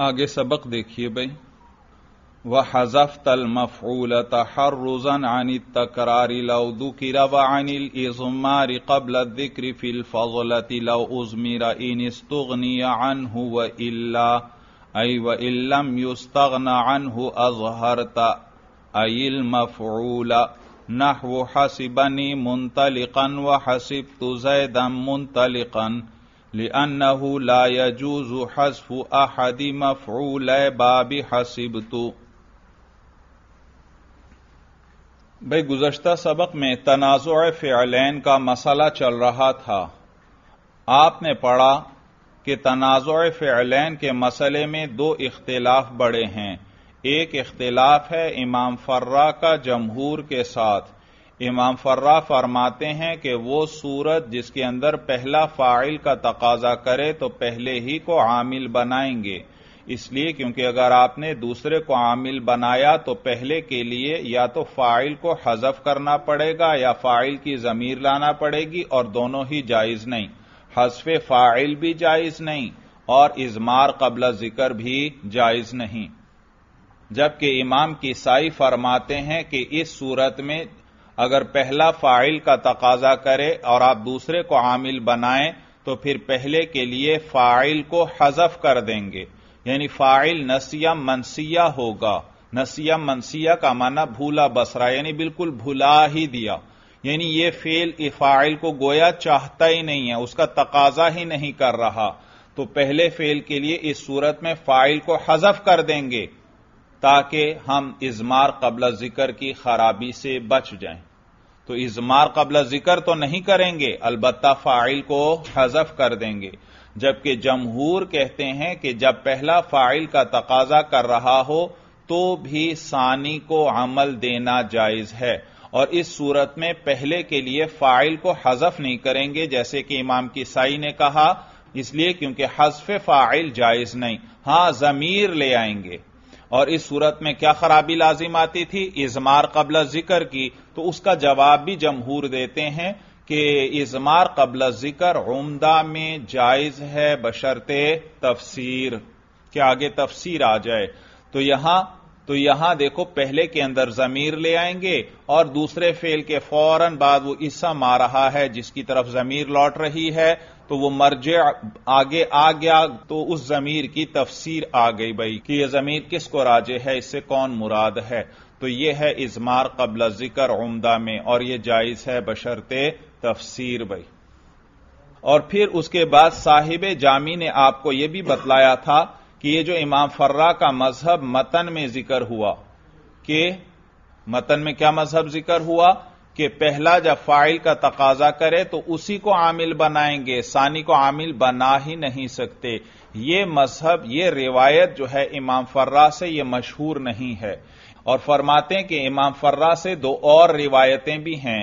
आगे सबक देखिए भाई व हजफ्त मफूल तहरुजन आनि तकरारी लव दुकिर व अनिल इजुमारी कबल दिक्र फिल फजलती लव उजमीरा इन स्तुगनिया अनहु व इल्ला अय व इल्लम युस्तगना अनहु अजहरता अल मफूला नहु हसिबनी मुंतलिकन व हसिब तुजैदम मुंतलिकन لأنه لا يجوز حذف أحد مفعول باب حسبت भाई गुजश्ता सबक में तनाज़ फ़िलैन का मसला चल रहा था आपने पढ़ा कि तनाज़ फ़िलैन के मसले में दो इख्तिलाफ बड़े हैं एक इख्तिलाफ है इमाम फर्रा का जमहूर के साथ इमाम फर्रा फरमाते हैं कि वो सूरत जिसके अंदर पहला फाइल का तकाजा करे तो पहले ही को आमिल बनाएंगे इसलिए क्योंकि अगर आपने दूसरे को आमिल बनाया तो पहले के लिए या तो फाइल को हजफ करना पड़ेगा या फाइल की जमीर लाना पड़ेगी और दोनों ही जायज नहीं हजफ फाइल भी जायज नहीं और इजमार कबला जिक्र भी जायज नहीं जबकि इमाम किसाई फरमाते हैं कि इस सूरत में अगर पहला फाइल का तकाजा करे और आप दूसरे को आमिल बनाएं तो फिर पहले के लिए फाइल को हजफ कर देंगे यानी फाइल नसिया मनसिया होगा नसिया मनसिया का माना भूला बसरा यानी बिल्कुल भुला ही दिया यानी ये फेल फाइल को गोया चाहता ही नहीं है उसका तकाजा ही नहीं कर रहा तो पहले फेल के लिए इस सूरत में फाइल को हजफ कर देंगे ताकि हम इजमार कबल जिक्र की खराबी से बच जाएं तो इजमार कबल जिक्र तो नहीं करेंगे अलबत् फाइल को हजफ कर देंगे जबकि जमहूर कहते हैं कि जब पहला फाइल का तकाजा कर रहा हो तो भी सानी को अमल देना जायज है और इस सूरत में पहले के लिए फाइल को हजफ नहीं करेंगे जैसे कि इमाम की साई ने कहा इसलिए क्योंकि हजफ फाइल जायज नहीं हां जमीर ले आएंगे और इस सूरत में क्या खराबी लाजिम आती थी इजमार कबला जिक्र की तो उसका जवाब भी जमहूर देते हैं कि इजमार कबला जिक्र उमदा में जायज है बशर्ते तफसीर के आगे तफसीर आ जाए तो यहां तो यहां देखो पहले के अंदर जमीर ले आएंगे और दूसरे फेल के फौरन बाद वो इसम आ रहा है जिसकी तरफ जमीर लौट रही है तो वो मर्जे आगे आ गया तो उस जमीर की तफसीर आ गई भाई कि यह जमीर किस को राजे है इससे कौन मुराद है तो यह है इजमार कबल जिक्र उमदा में और यह जायज है बशरते तफसीर भाई और फिर उसके बाद साहिब जामी ने आपको यह भी बतलाया था कि यह जो इमाम फर्रा का मजहब मतन में जिक्र हुआ कि मतन में क्या मजहब जिक्र हुआ कि पहला जब फाइल का तकाजा करे तो उसी को आमिल बनाएंगे सानी को आमिल बना ही नहीं सकते ये मजहब ये रिवायत जो है इमाम फर्रा से ये मशहूर नहीं है और फरमाते हैं कि इमाम फर्रा से दो और रिवायतें भी हैं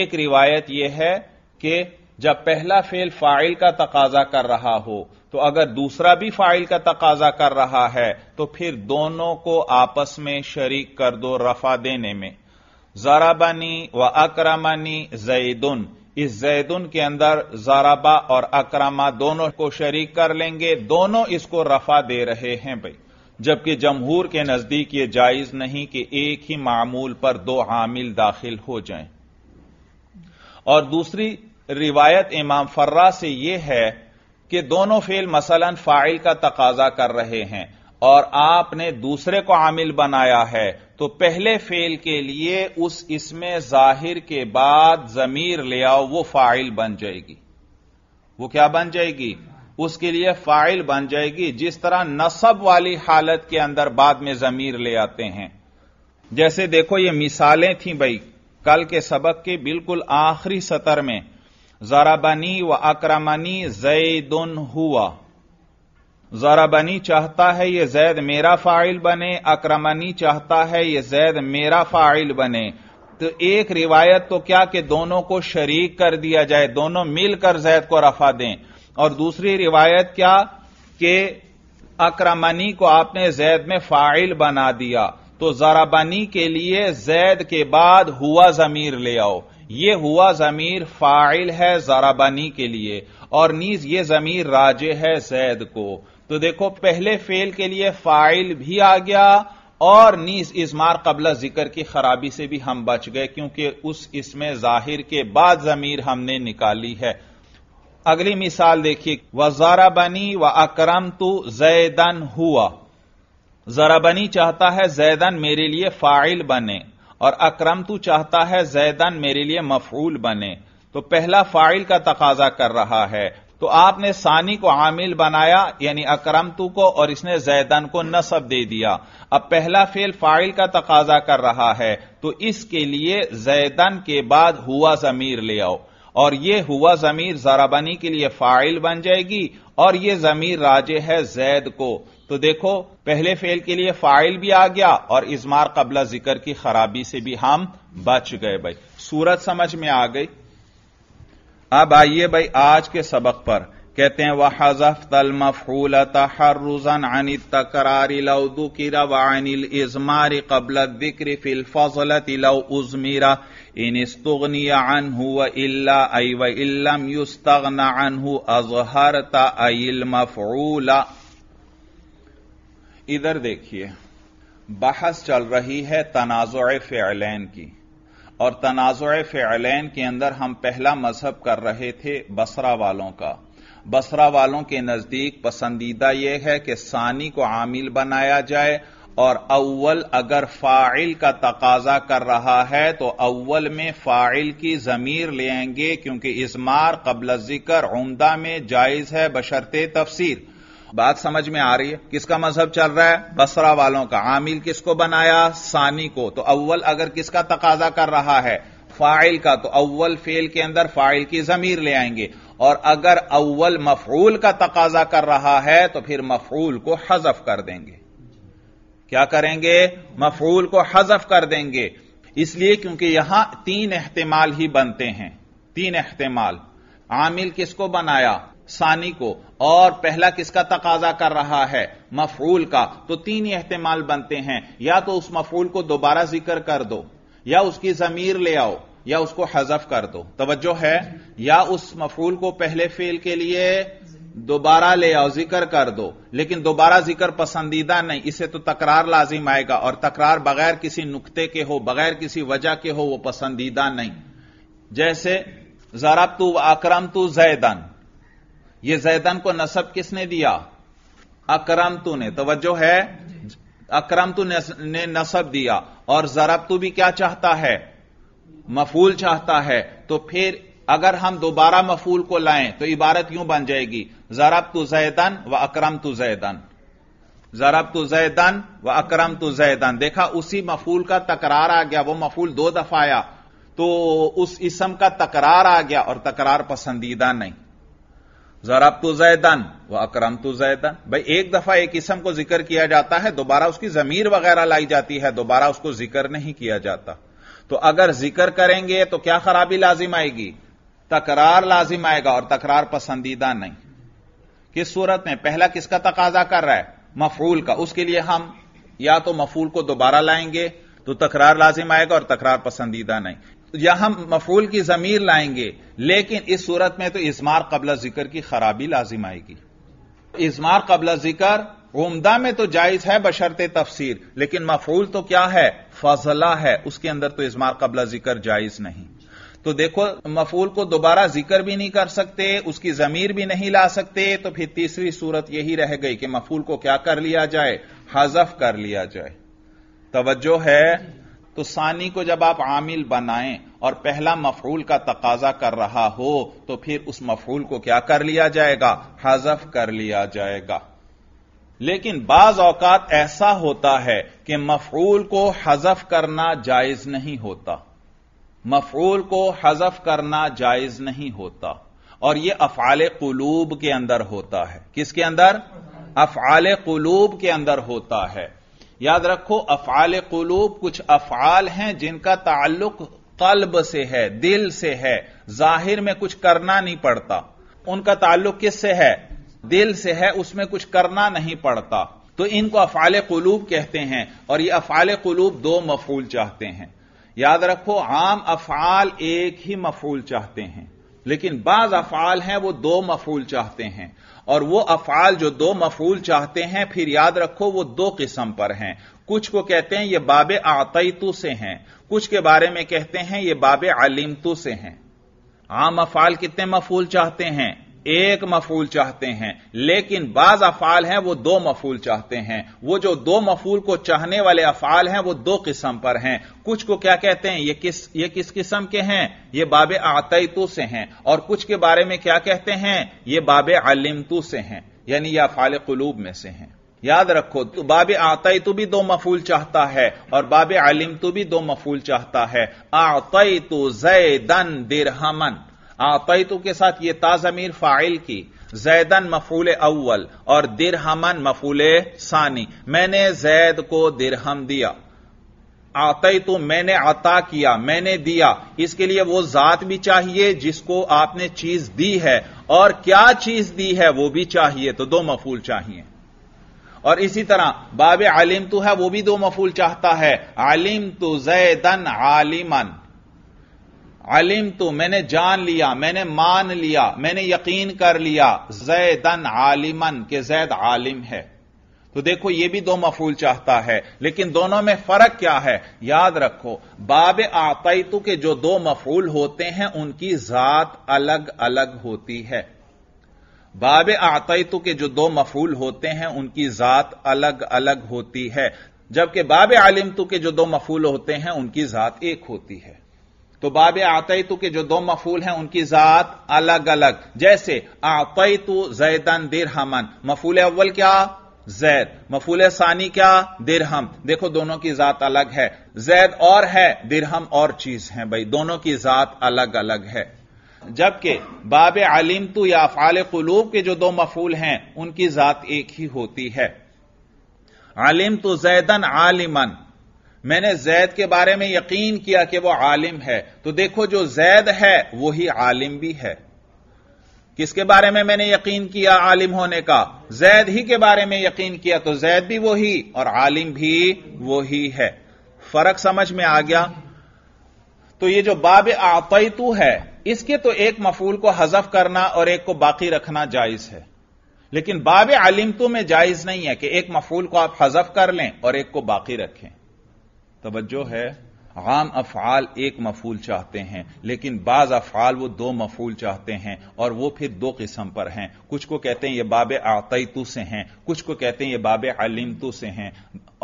एक रिवायत यह है कि जब पहला फेल फाइल का तकाजा कर रहा हो तो अगर दूसरा भी फाइल का तकाजा कर रहा है तो फिर दोनों को आपस में शरीक कर दो रफा देने में जराबानी व अक्रमानी जैदुन इस जैदुन के अंदर जराबा और अक्रमा दोनों को शरीक कर लेंगे दोनों इसको रफा दे रहे हैं भाई जबकि जमहूर के नजदीक ये जायज नहीं कि एक ही मामूल पर दो आमिल दाखिल हो जाए और दूसरी रिवायत इमाम फर्रा से यह है कि दोनों फेल मसलन फाइल का तकाजा कर रहे हैं और आपने दूसरे को आमिल बनाया है तो पहले फेल के लिए उस इसमें जाहिर के बाद जमीर ले आओ वो फाइल बन जाएगी वो क्या बन जाएगी उसके लिए फाइल बन जाएगी जिस तरह नसब वाली हालत के अंदर बाद में जमीर ले आते हैं जैसे देखो ये मिसालें थी भाई कल के सबक के बिल्कुल आखिरी सतर में जराबनी व अक्रमनी जैदुन हुआ जराबनी चाहता है ये जैद मेरा फाइल बने अक्रमनी चाहता है ये जैद मेरा फाइल बने तो एक रिवायत तो क्या कि दोनों को शरीक कर दिया जाए दोनों मिलकर जैद को रफा दें और दूसरी रिवायत क्या कि अक्रमनी को आपने जैद में फाइल बना दिया तो जराबनी के लिए जैद के बाद हुआ जमीर ले आओ ये हुआ जमीर फाइल है जराबनी के लिए और नीज ये जमीर राजे है जैद को तो देखो पहले फेल के लिए फाइल भी आ गया और नीस इसमार कबला जिक्र की खराबी से भी हम बच गए क्योंकि उस इसमें जाहिर के बाद जमीर हमने निकाली है अगली मिसाल देखिए व बनी व अक्रम तू जैदन हुआ जराबनी चाहता है जैदन मेरे लिए फाइल बने और अक्रम तू चाहता है जैदन मेरे लिए मफूल बने तो पहला फाइल का तकाजा कर रहा है तो आपने सानी को आमिल बनाया यानी अक्रमतू को और इसने जैदन को नसब दे दिया अब पहला फेल फाइल का तकाजा कर रहा है तो इसके लिए जैदन के बाद हुआ जमीर ले आओ और यह हुआ जमीर जराबनी के लिए फाइल बन जाएगी और यह जमीर राजे है जैद को तो देखो पहले फेल के लिए फाइल भी आ गया और इजमार कबला जिक्र की खराबी से भी हम बच गए भाई सूरत समझ में आ गई अब आइए भाई आज के सबक पर कहते हैं वह हजफ तल मफूल रुजन अनिल तकरारी लौ किरा व अनिल इजमार कबल दिक्र फिल फजलत लऊ उजमीरा इन स्तुगनी अन हुआ इल्ला अई व इल्लम युस्तगन अन हु अजहर तल इधर देखिए बहस चल रही है तनाज़ फ़िलैन की और तनाज़ फलैन के अंदर हम पहला मजहब कर रहे थे बसरा वालों का बसरा वालों के नजदीक पसंदीदा यह है कि सानी को आमिल बनाया जाए और अव्वल अगर फाइल का तकाजा कर रहा है तो अव्वल में फाइल की जमीर लेंगे क्योंकि इसमार कबल जिक्र उमदा में जायज है बशर्ते तफसीर बात समझ में आ रही है किसका मजहब चल रहा है बसरा वालों का आमिल किसको बनाया सानी को तो अव्वल अगर किसका तकाजा कर रहा है फाइल का तो अव्वल फेल के अंदर फाइल की जमीर ले आएंगे और अगर अव्वल मफरूल का तकाजा कर रहा है तो फिर मफरूल को हजफ कर देंगे क्या करेंगे मफरूल को हजफ कर देंगे इसलिए क्योंकि यहां तीन एहतमाल ही बनते हैं तीन एहतमाल आमिल किसको बनाया सानी को और पहला किसका तकाजा कर रहा है मफूल का तो तीन एहतमाल बनते हैं या तो उस मफूल को दोबारा जिक्र कर दो या उसकी जमीर ले आओ या उसको हजफ कर दो तवज्जो है या उस मफूल को पहले फेल के लिए दोबारा ले आओ जिक्र कर दो लेकिन दोबारा जिक्र पसंदीदा नहीं इसे तो तकरार लाजिम आएगा और तकरार बगैर किसी नुकते के हो बगैर किसी वजह के हो वह पसंदीदा नहीं जैसे जराब तू अक्रम तू जैदन यह जैदन को नसब किसने दिया अकरमतु ने तोज्जो है अकरमतु ने नसब दिया और तू भी क्या चाहता है मफूल चाहता है तो फिर अगर हम दोबारा मफूल को लाएं तो इबारत यूं बन जाएगी तू जैदन व अक्रम तू जैदन जरब तो जैदन व अक्रम तो जैदन देखा उसी मफूल का तकरार आ गया वो मफूल दो दफा आया तो उस इसम का तकरार आ गया और तकरार पसंदीदा नहीं जराब तो जैदन व अकरम तो जैदन भाई एक दफा एक इसम को जिक्र किया जाता है दोबारा उसकी जमीर वगैरह लाई जाती है दोबारा उसको जिक्र नहीं किया जाता तो अगर जिक्र करेंगे तो क्या खराबी लाजिम आएगी तकरार लाजिम आएगा और तकरार पसंदीदा नहीं किस सूरत में पहला किसका तकाजा कर रहा है मफूल का उसके लिए हम या तो मफूल को दोबारा लाएंगे तो तकरार लाजिम आएगा और तकरार पसंदीदा नहीं या हम मफूल की जमीर लाएंगे लेकिन इस सूरत में तो इसमार कबला जिक्र की खराबी लाजिम आएगी इसमार कबला जिक्र उमदा में तो जायज है बशर्ते तफसीर लेकिन मफूल तो क्या है फजला है उसके अंदर तो इसमार कबला जिक्र जायज नहीं तो देखो मफूल को दोबारा जिक्र भी नहीं कर सकते उसकी जमीर भी नहीं ला सकते तो फिर तीसरी सूरत यही रह गई कि मफूल को क्या कर लिया जाए हजफ कर लिया जाए तवज्जो है तो सानी को जब आप आमिल बनाएं और पहला मफूल का तकाजा कर रहा हो तो फिर उस मफूल को क्या कर लिया जाएगा हजफ कर लिया जाएगा लेकिन बाज औकात ऐसा होता है कि मफूल को हजफ करना जायज नहीं होता मफूल को हजफ करना जायज नहीं होता और यह अफाल कलूब के अंदर होता है किसके अंदर अफाल कलूब के अंदर होता है याद रखो अफाल कलूब कुछ अफाल हैं जिनका ताल्लुक कल्ब से है दिल से है जाहिर में कुछ करना नहीं पड़ता उनका ताल्लुक किससे है दिल से है उसमें कुछ करना नहीं पड़ता तो इनको अफाल कलूब कहते हैं और ये अफाल कलूब दो मफूल चाहते हैं याद रखो आम अफाल एक ही मफूल चाहते हैं लेकिन बाज अफाल हैं वो दो मफूल चाहते हैं और वो अफाल जो दो मफूल चाहते हैं फिर याद रखो वो दो किस्म पर हैं कुछ को कहते हैं ये बाब आतईतु से हैं कुछ के बारे में कहते हैं ये बाब आलिमतु से हैं आम अफाल कितने मफूल चाहते हैं एक मफूल चाहते हैं लेकिन बाज अफाल हैं वो दो मफूल चाहते हैं वो जो दो मफूल को चाहने वाले अफाल हैं वो दो किस्म पर हैं कुछ को क्या कहते हैं ये किस ये किस किस्म के हैं ये बाबे आतैतु से हैं और कुछ के बारे में क्या कहते हैं ये बाबे अलिमतु से हैं यानी यह अफाल कुलूब में से हैं याद रखो तो बाब आतैतु भी दो मफूल चाहता है और बाब अलिमतु भी दो मफूल चाहता है आतैतु जैदन दिरहमन आपैतु हाँ, के साथ ये ताजमीर फाइल की जैदन मफूल अव्वल और दिरहमन मफूल सानी मैंने जैद को दिरहम दिया आतई तो मैंने अता किया मैंने दिया इसके लिए वो जात भी चाहिए जिसको आपने चीज दी है और क्या चीज दी है वो भी चाहिए तो दो मफूल चाहिए और इसी तरह बाबे आलिम तो है वो भी दो मफूल चाहता है आलिम तो जैदन आलिमन अलिम तो मैंने जान लिया मैंने मान लिया मैंने यकीन कर लिया जैदन आलिमन के जैद आलिम है तो देखो यह भी दो मफूल चाहता है लेकिन दोनों में फर्क क्या है याद रखो बाब आतु के जो दो मफूल होते हैं उनकी जात अलग अलग होती है बाब आतु के जो दो मफूल होते हैं उनकी जात अलग अलग होती है जबकि बाब आलिमतु के जो दो मफूल होते हैं उनकी जात एक होती है तो बाब आतु के जो दो मफूल हैं उनकी जात अलग अलग जैसे आतु जैदन दिरहमन मफूल अव्वल क्या जैद मफूल सानी क्या दिरहम देखो दोनों की जात अलग है जैद और है दिरहम और चीज है भाई दोनों की जात अलग अलग है जबकि बाब तु या फाल कुलूब के जो दो मफूल हैं उनकी जात एक ही होती है आलिम तो जैदन आलिमन मैंने जैद के बारे में यकीन किया कि वह आलिम है तो देखो जो जैद है वही आलिम भी है किसके बारे में मैंने यकीन किया आलिम होने का जैद ही के बारे में यकीन किया तो जैद भी वही और आलिम भी वही है फर्क समझ में आ गया तो ये जो बाब आतैतु है इसके तो एक मफूल को हजफ करना और एक को बाकी रखना जायज है लेकिन बाब तो में जायज नहीं है कि एक मफूल को आप हजफ कर लें और एक को बाकी रखें तोज्जो है आम अफाल एक मफूल चाहते हैं लेकिन बाज अफाल वो दो मफूल चाहते हैं और वो फिर दो किस्म पर हैं कुछ को कहते हैं ये बाब आतू से हैं कुछ को कहते हैं ये बाब आलिमतु से हैं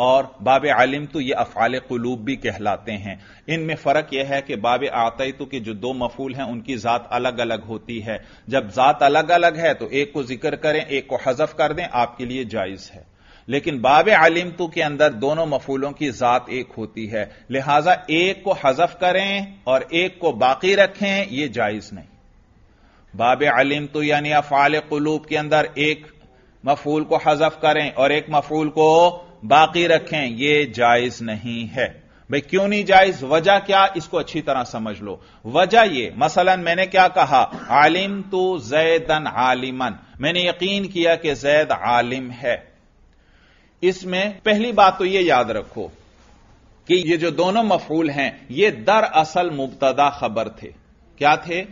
और बाब आलिमतु ये अफाल कुलूब भी कहलाते हैं इनमें फर्क यह है कि बाब आतईतु के जो दो मफूल हैं उनकी ज़ात अलग अलग होती है जब ज़ात अलग अलग है तो एक को जिक्र करें एक को हजफ कर दें आपके लिए जायज़ है लेकिन बाब आलिम तू के अंदर दोनों मफूलों की जात एक होती है लिहाजा एक को हजफ करें और एक को बाकी रखें यह जायज नहीं बाब आलिम तो यानी अफाल कुलूब के अंदर एक मफूल को हजफ करें और एक मफूल को बाकी रखें यह जायज नहीं है भाई क्यों नहीं जायज वजह क्या इसको अच्छी तरह समझ लो वजह यह मसलन मैंने क्या कहा आलिम तो जैदन आलिमन मैंने यकीन किया कि जैद आलिम है इसमें पहली बात तो यह याद रखो कि ये जो दोनों मफूल हैं ये दरअसल मुबतदा खबर थे क्या थे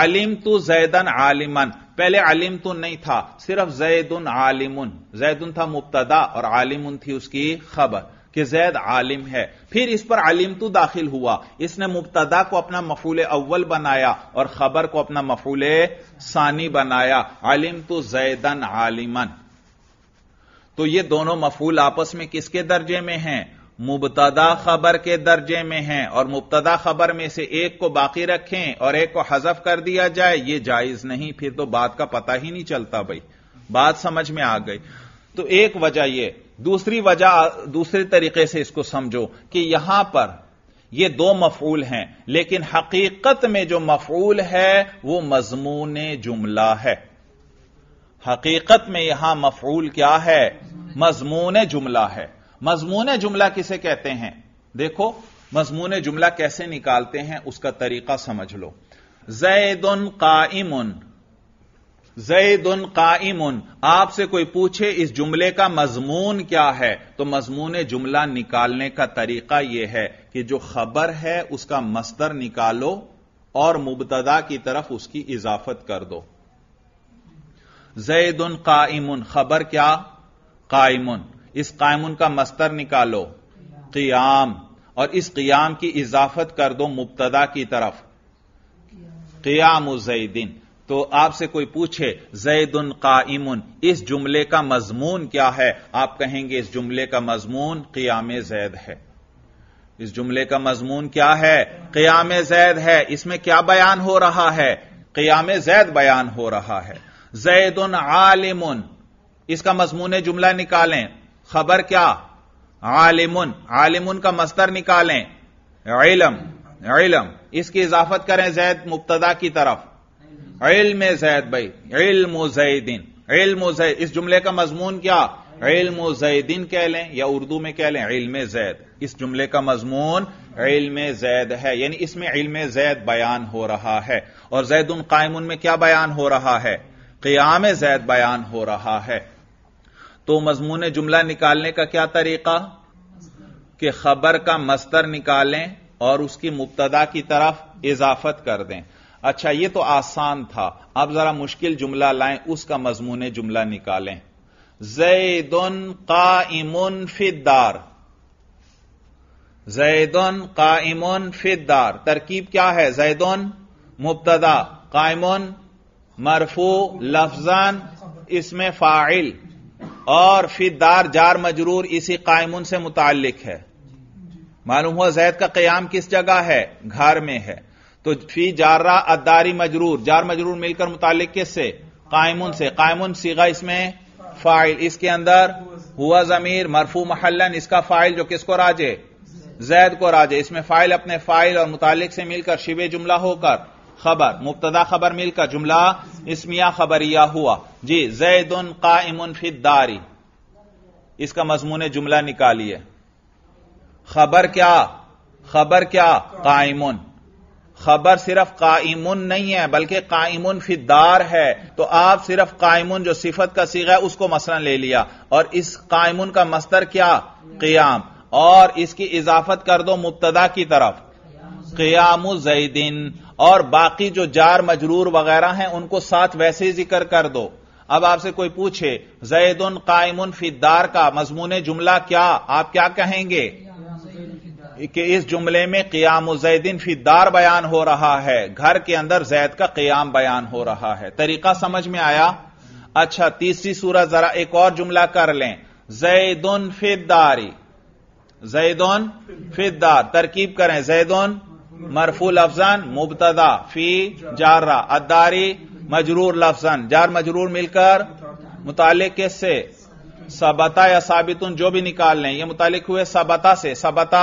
आलिम तो जैदन आलिमन पहले आलिम तो नहीं था सिर्फ जैदन आलिमन जैदन था मुबतदा और आलिमन थी उसकी खबर कि जैद आलिम है फिर इस पर आलिम तो दाखिल हुआ इसने मुबतदा को अपना मफूल अव्वल बनाया और खबर को अपना मफूल सानी बनाया आलिम तो जैदन आलिमन तो ये दोनों मफूल आपस में किसके दर्जे में हैं मुबतदा खबर के दर्जे में हैं और मुबतदा खबर में से एक को बाकी रखें और एक को हजफ कर दिया जाए ये जायज नहीं फिर तो बात का पता ही नहीं चलता भाई बात समझ में आ गई तो एक वजह यह दूसरी वजह दूसरे तरीके से इसको समझो कि यहां पर ये दो मफूल हैं लेकिन हकीकत में जो मफूल है वो मजमून जुमला है हकीकत में यहां मफूल क्या है मजमून जुमला है मजमून जुमला किसे कहते हैं देखो मजमून जुमला कैसे निकालते हैं उसका तरीका समझ लो जैदन काइमुन जैदन काइमुन आपसे कोई पूछे इस जुमले का मजमून क्या है तो मजमून जुमला निकालने का तरीका यह है कि जो खबर है उसका मस्तर निकालो और मुबतदा की तरफ उसकी इजाफत कर दो जैद उन कायमुन खबर क्या कायमुन इस कायमुन का मस्तर निकालो कियाम और इस कियाम की इजाफत कर दो मुबतदा की तरफ कियाम जैदिन तो आपसे कोई पूछे जैदन काइमुन इस जुमले का मजमून क्या है आप कहेंगे इस जुमले का मजमून क्याम जैद है इस जुमले का मजमून क्या है क्याम जैद है इसमें क्या बयान हो रहा है क्याम जैद बयान हो रहा है जैद आलिम इसका मजमून जुमला निकालें खबर क्या आलिम आलिम का मस्तर निकालें इलम इलम इसकी इजाफत करें जैद मुबतदा की तरफ इल्म जैद भाई इल्म जैदिन इल्म जैद इस जुमले का मजमून क्या इल्म जैदिन कह लें या उर्दू में कह लें इल्म जैद इस जुमले का मजमून इल्म जैद है यानी इसमें इल्म जैद बयान हो रहा है और जैद उन कायम में क्या बयान हो रहा है कयाम जैद बयान हो रहा है तो मजमून जुमला निकालने का क्या तरीका कि खबर का मस्तर निकालें और उसकी मुबतदा की तरफ इजाफत कर दें अच्छा यह तो आसान था अब जरा मुश्किल जुमला लाएं उसका मजमून जुमला निकालें जैदन का इमुन फिदार जैदन का इमुन फिदार तरकीब क्या है जैदन मुबतदा कायमुन मरफू लफजन इसमें फाइल और फिदार जार मजरूर इसी कायमुन से मुतालिक है मालूम हुआ जैद का क्याम किस जगह है घर में है तो फी जारा अदारी मजरूर जार मजरूर मिलकर मुतालिक किस से कायमुन से कायमुन सीगा इसमें फाइल इसके अंदर हुआ जमीर मरफू महलन इसका फाइल जो किसको राजे जैद को राजे इसमें फाइल अपने फाइल और मुतालिक से मिलकर शिवे जुमला होकर खबर मुबतदा खबर मिलकर जुमला इसमिया यह हुआ जी जैद उन कायम फिदारी इसका मजमून जुमला निकालिए खबर क्या खबर क्या कायमुन खबर सिर्फ कायमुन नहीं है बल्कि कायमुन फिदार है तो आप सिर्फ कायमुन जो सिफत का सीगा है उसको मसला ले लिया और इस कायमुन का मस्तर क्या क्याम और इसकी इजाफत कर दो मुबतदा की तरफ क्याम जैदिन और बाकी जो जार मजरूर वगैरह हैं उनको साथ वैसे ही जिक्र कर दो अब आपसे कोई पूछे जैदन कायमुन फिदार का मजमून जुमला क्या आप क्या कहेंगे कि इस जुमले में क्याम जैदिन फिदार बयान हो रहा है घर के अंदर जैद का क्याम बयान हो रहा है तरीका समझ में आया अच्छा तीसरी सूरत जरा एक और जुमला कर लें जैदन फिदारी जैदन फिदार तरकीब करें जैदन मरफू अफजन मुबतदा फी जारा अदारी मजरूर लफजन जार मजरूर मिलकर मुताल से सबता या साबितुन जो भी निकाल लें यह मुताल हुए सबता से सबता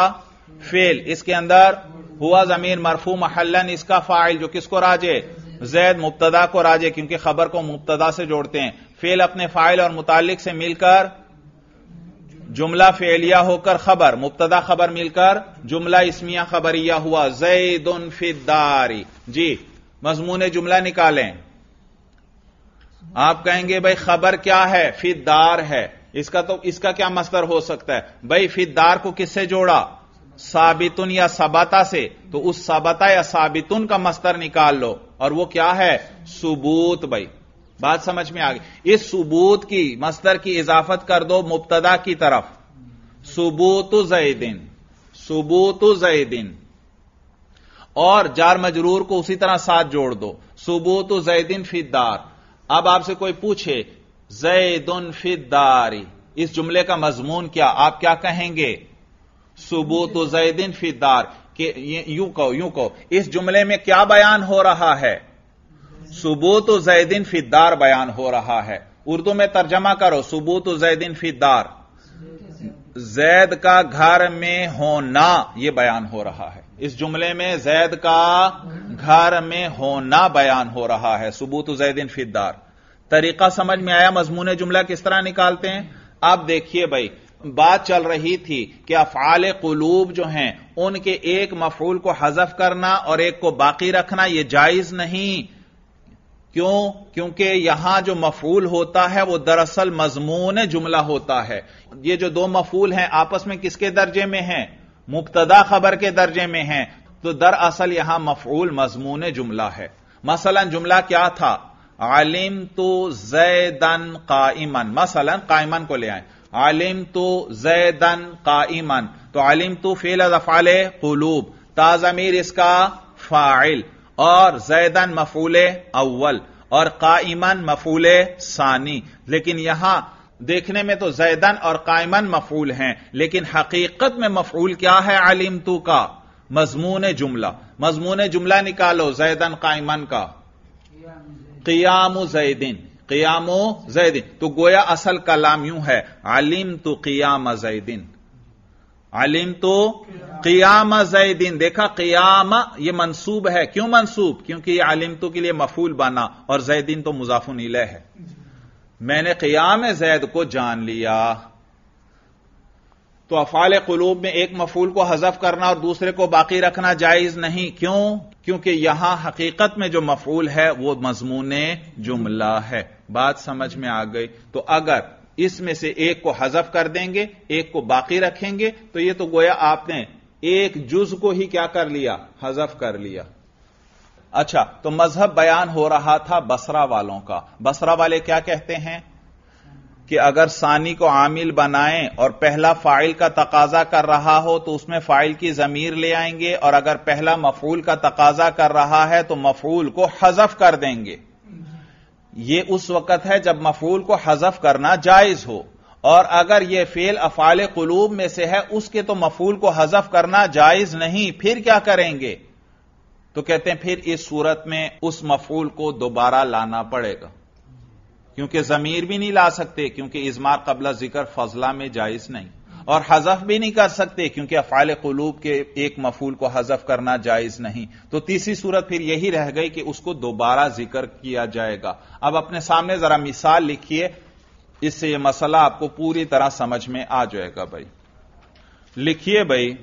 फेल इसके अंदर हुआ जमीन मरफू महलन इसका फाइल जो किसको राजे जैद मुबतदा को राजे क्योंकि खबर को मुबतदा से जोड़ते हैं फेल अपने फाइल और मुतालिक से मिलकर जुमला फेलिया होकर खबर मुबतदा खबर मिलकर जुमला इसमिया खबरिया हुआ जैद फिदारी जी मजमून जुमला निकालें आप कहेंगे भाई खबर क्या है फिदार है इसका तो इसका क्या मस्तर हो सकता है भाई फिदार को किससे जोड़ा साबितुन या सबाता से तो उस सबता या साबितुन का मस्तर निकाल लो और वो क्या है सबूत भाई बात समझ में आ गई इस सबूत की मस्तर की इजाफत कर दो मुबतदा की तरफ सबूत जैदिन सबूत जैदिन और जार मजरूर को उसी तरह साथ जोड़ दो सबूत जैदिन फिदार अब आपसे कोई पूछे जैदन फिदारी इस जुमले का मजमून क्या आप क्या कहेंगे सबूत जैदिन फिदार के यूं कहो यूं कहो इस जुमले में क्या बयान हो रहा है सबूत जैदिन फिदार बयान हो रहा है उर्दू में तर्जमा करो सबूत जैदिन फिदार जैद का घर में होना यह बयान हो रहा है इस जुमले में जैद का घर में होना बयान हो रहा है सबूत जैदिन फिदार तरीका समझ में आया मजमून जुमला किस तरह निकालते हैं आप देखिए भाई बात चल रही थी कि अफाल कलूब जो हैं उनके एक मफूल को हजफ करना और एक को बाकी रखना यह जायज नहीं क्यों क्योंकि यहां जो मफूल होता है वो दरअसल मजमून जुमला होता है ये जो दो मफूल हैं आपस में किसके दर्जे में हैं मुबतदा खबर के दर्जे में हैं तो दरअसल यहां मफूल मजमून जुमला है मसलन जुमला क्या था आलिम तो जैदन काइमन मसलन इमन को ले आए आलिम तो जैदन काइमन तो आलिम तो फेल अफाले कुलूब ताजमीर इसका फाइल और जैदन मफूले अव्वल और कायमन मफूले सानी लेकिन यहां देखने में तो जैदन और कायमन मफूल हैं लेकिन हकीकत में मफूल क्या है आलिम तू का मजमून जुमला मजमून जुमला निकालो जैदन कायमन का कियाम जैदिन कियामो जैदिन तो गोया असल कलाम यूं है आलिम तो कियाम जैदिन अलिम तो कियाम जैदिन देखा कियाम ये मनसूब है क्यों मनसूब क्योंकि ये अलिम तो के लिए मफूल बना और जैदीन तो मुजाफुन इले है मैंने कियाम जैद को जान लिया तो अफाल कलूब में एक मफूल को हजफ करना और दूसरे को बाकी रखना जायज नहीं क्यों क्योंकि यहां हकीकत में जो मफूल है वो मजमून जुमला है बात समझ में आ गई तो अगर इसमें से एक को हजफ कर देंगे एक को बाकी रखेंगे तो यह तो गोया आपने एक जुज को ही क्या कर लिया हजफ कर लिया अच्छा तो मजहब बयान हो रहा था बसरा वालों का बसरा वाले क्या कहते हैं कि अगर सानी को आमिल बनाएं और पहला फाइल का तकाजा कर रहा हो तो उसमें फाइल की जमीर ले आएंगे और अगर पहला मफूल का तकाजा कर रहा है तो मफूल को हजफ कर देंगे यह उस वक्त है जब मफूल को हजफ करना जायज हो और अगर यह फेल अफाल कलूब में से है उसके तो मफूल को हजफ करना जायज नहीं फिर क्या करेंगे तो कहते हैं फिर इस सूरत में उस मफूल को दोबारा लाना पड़ेगा क्योंकि जमीर भी नहीं ला सकते क्योंकि इजमार कबला जिक्र फजला में जायज नहीं और हजफ भी नहीं कर सकते क्योंकि अफाल कलूब के एक मफूल को हजफ करना जायज नहीं तो तीसरी सूरत फिर यही रह गई कि उसको दोबारा जिक्र किया जाएगा अब अपने सामने जरा मिसाल लिखिए इससे यह मसला आपको पूरी तरह समझ में आ जाएगा भाई लिखिए भाई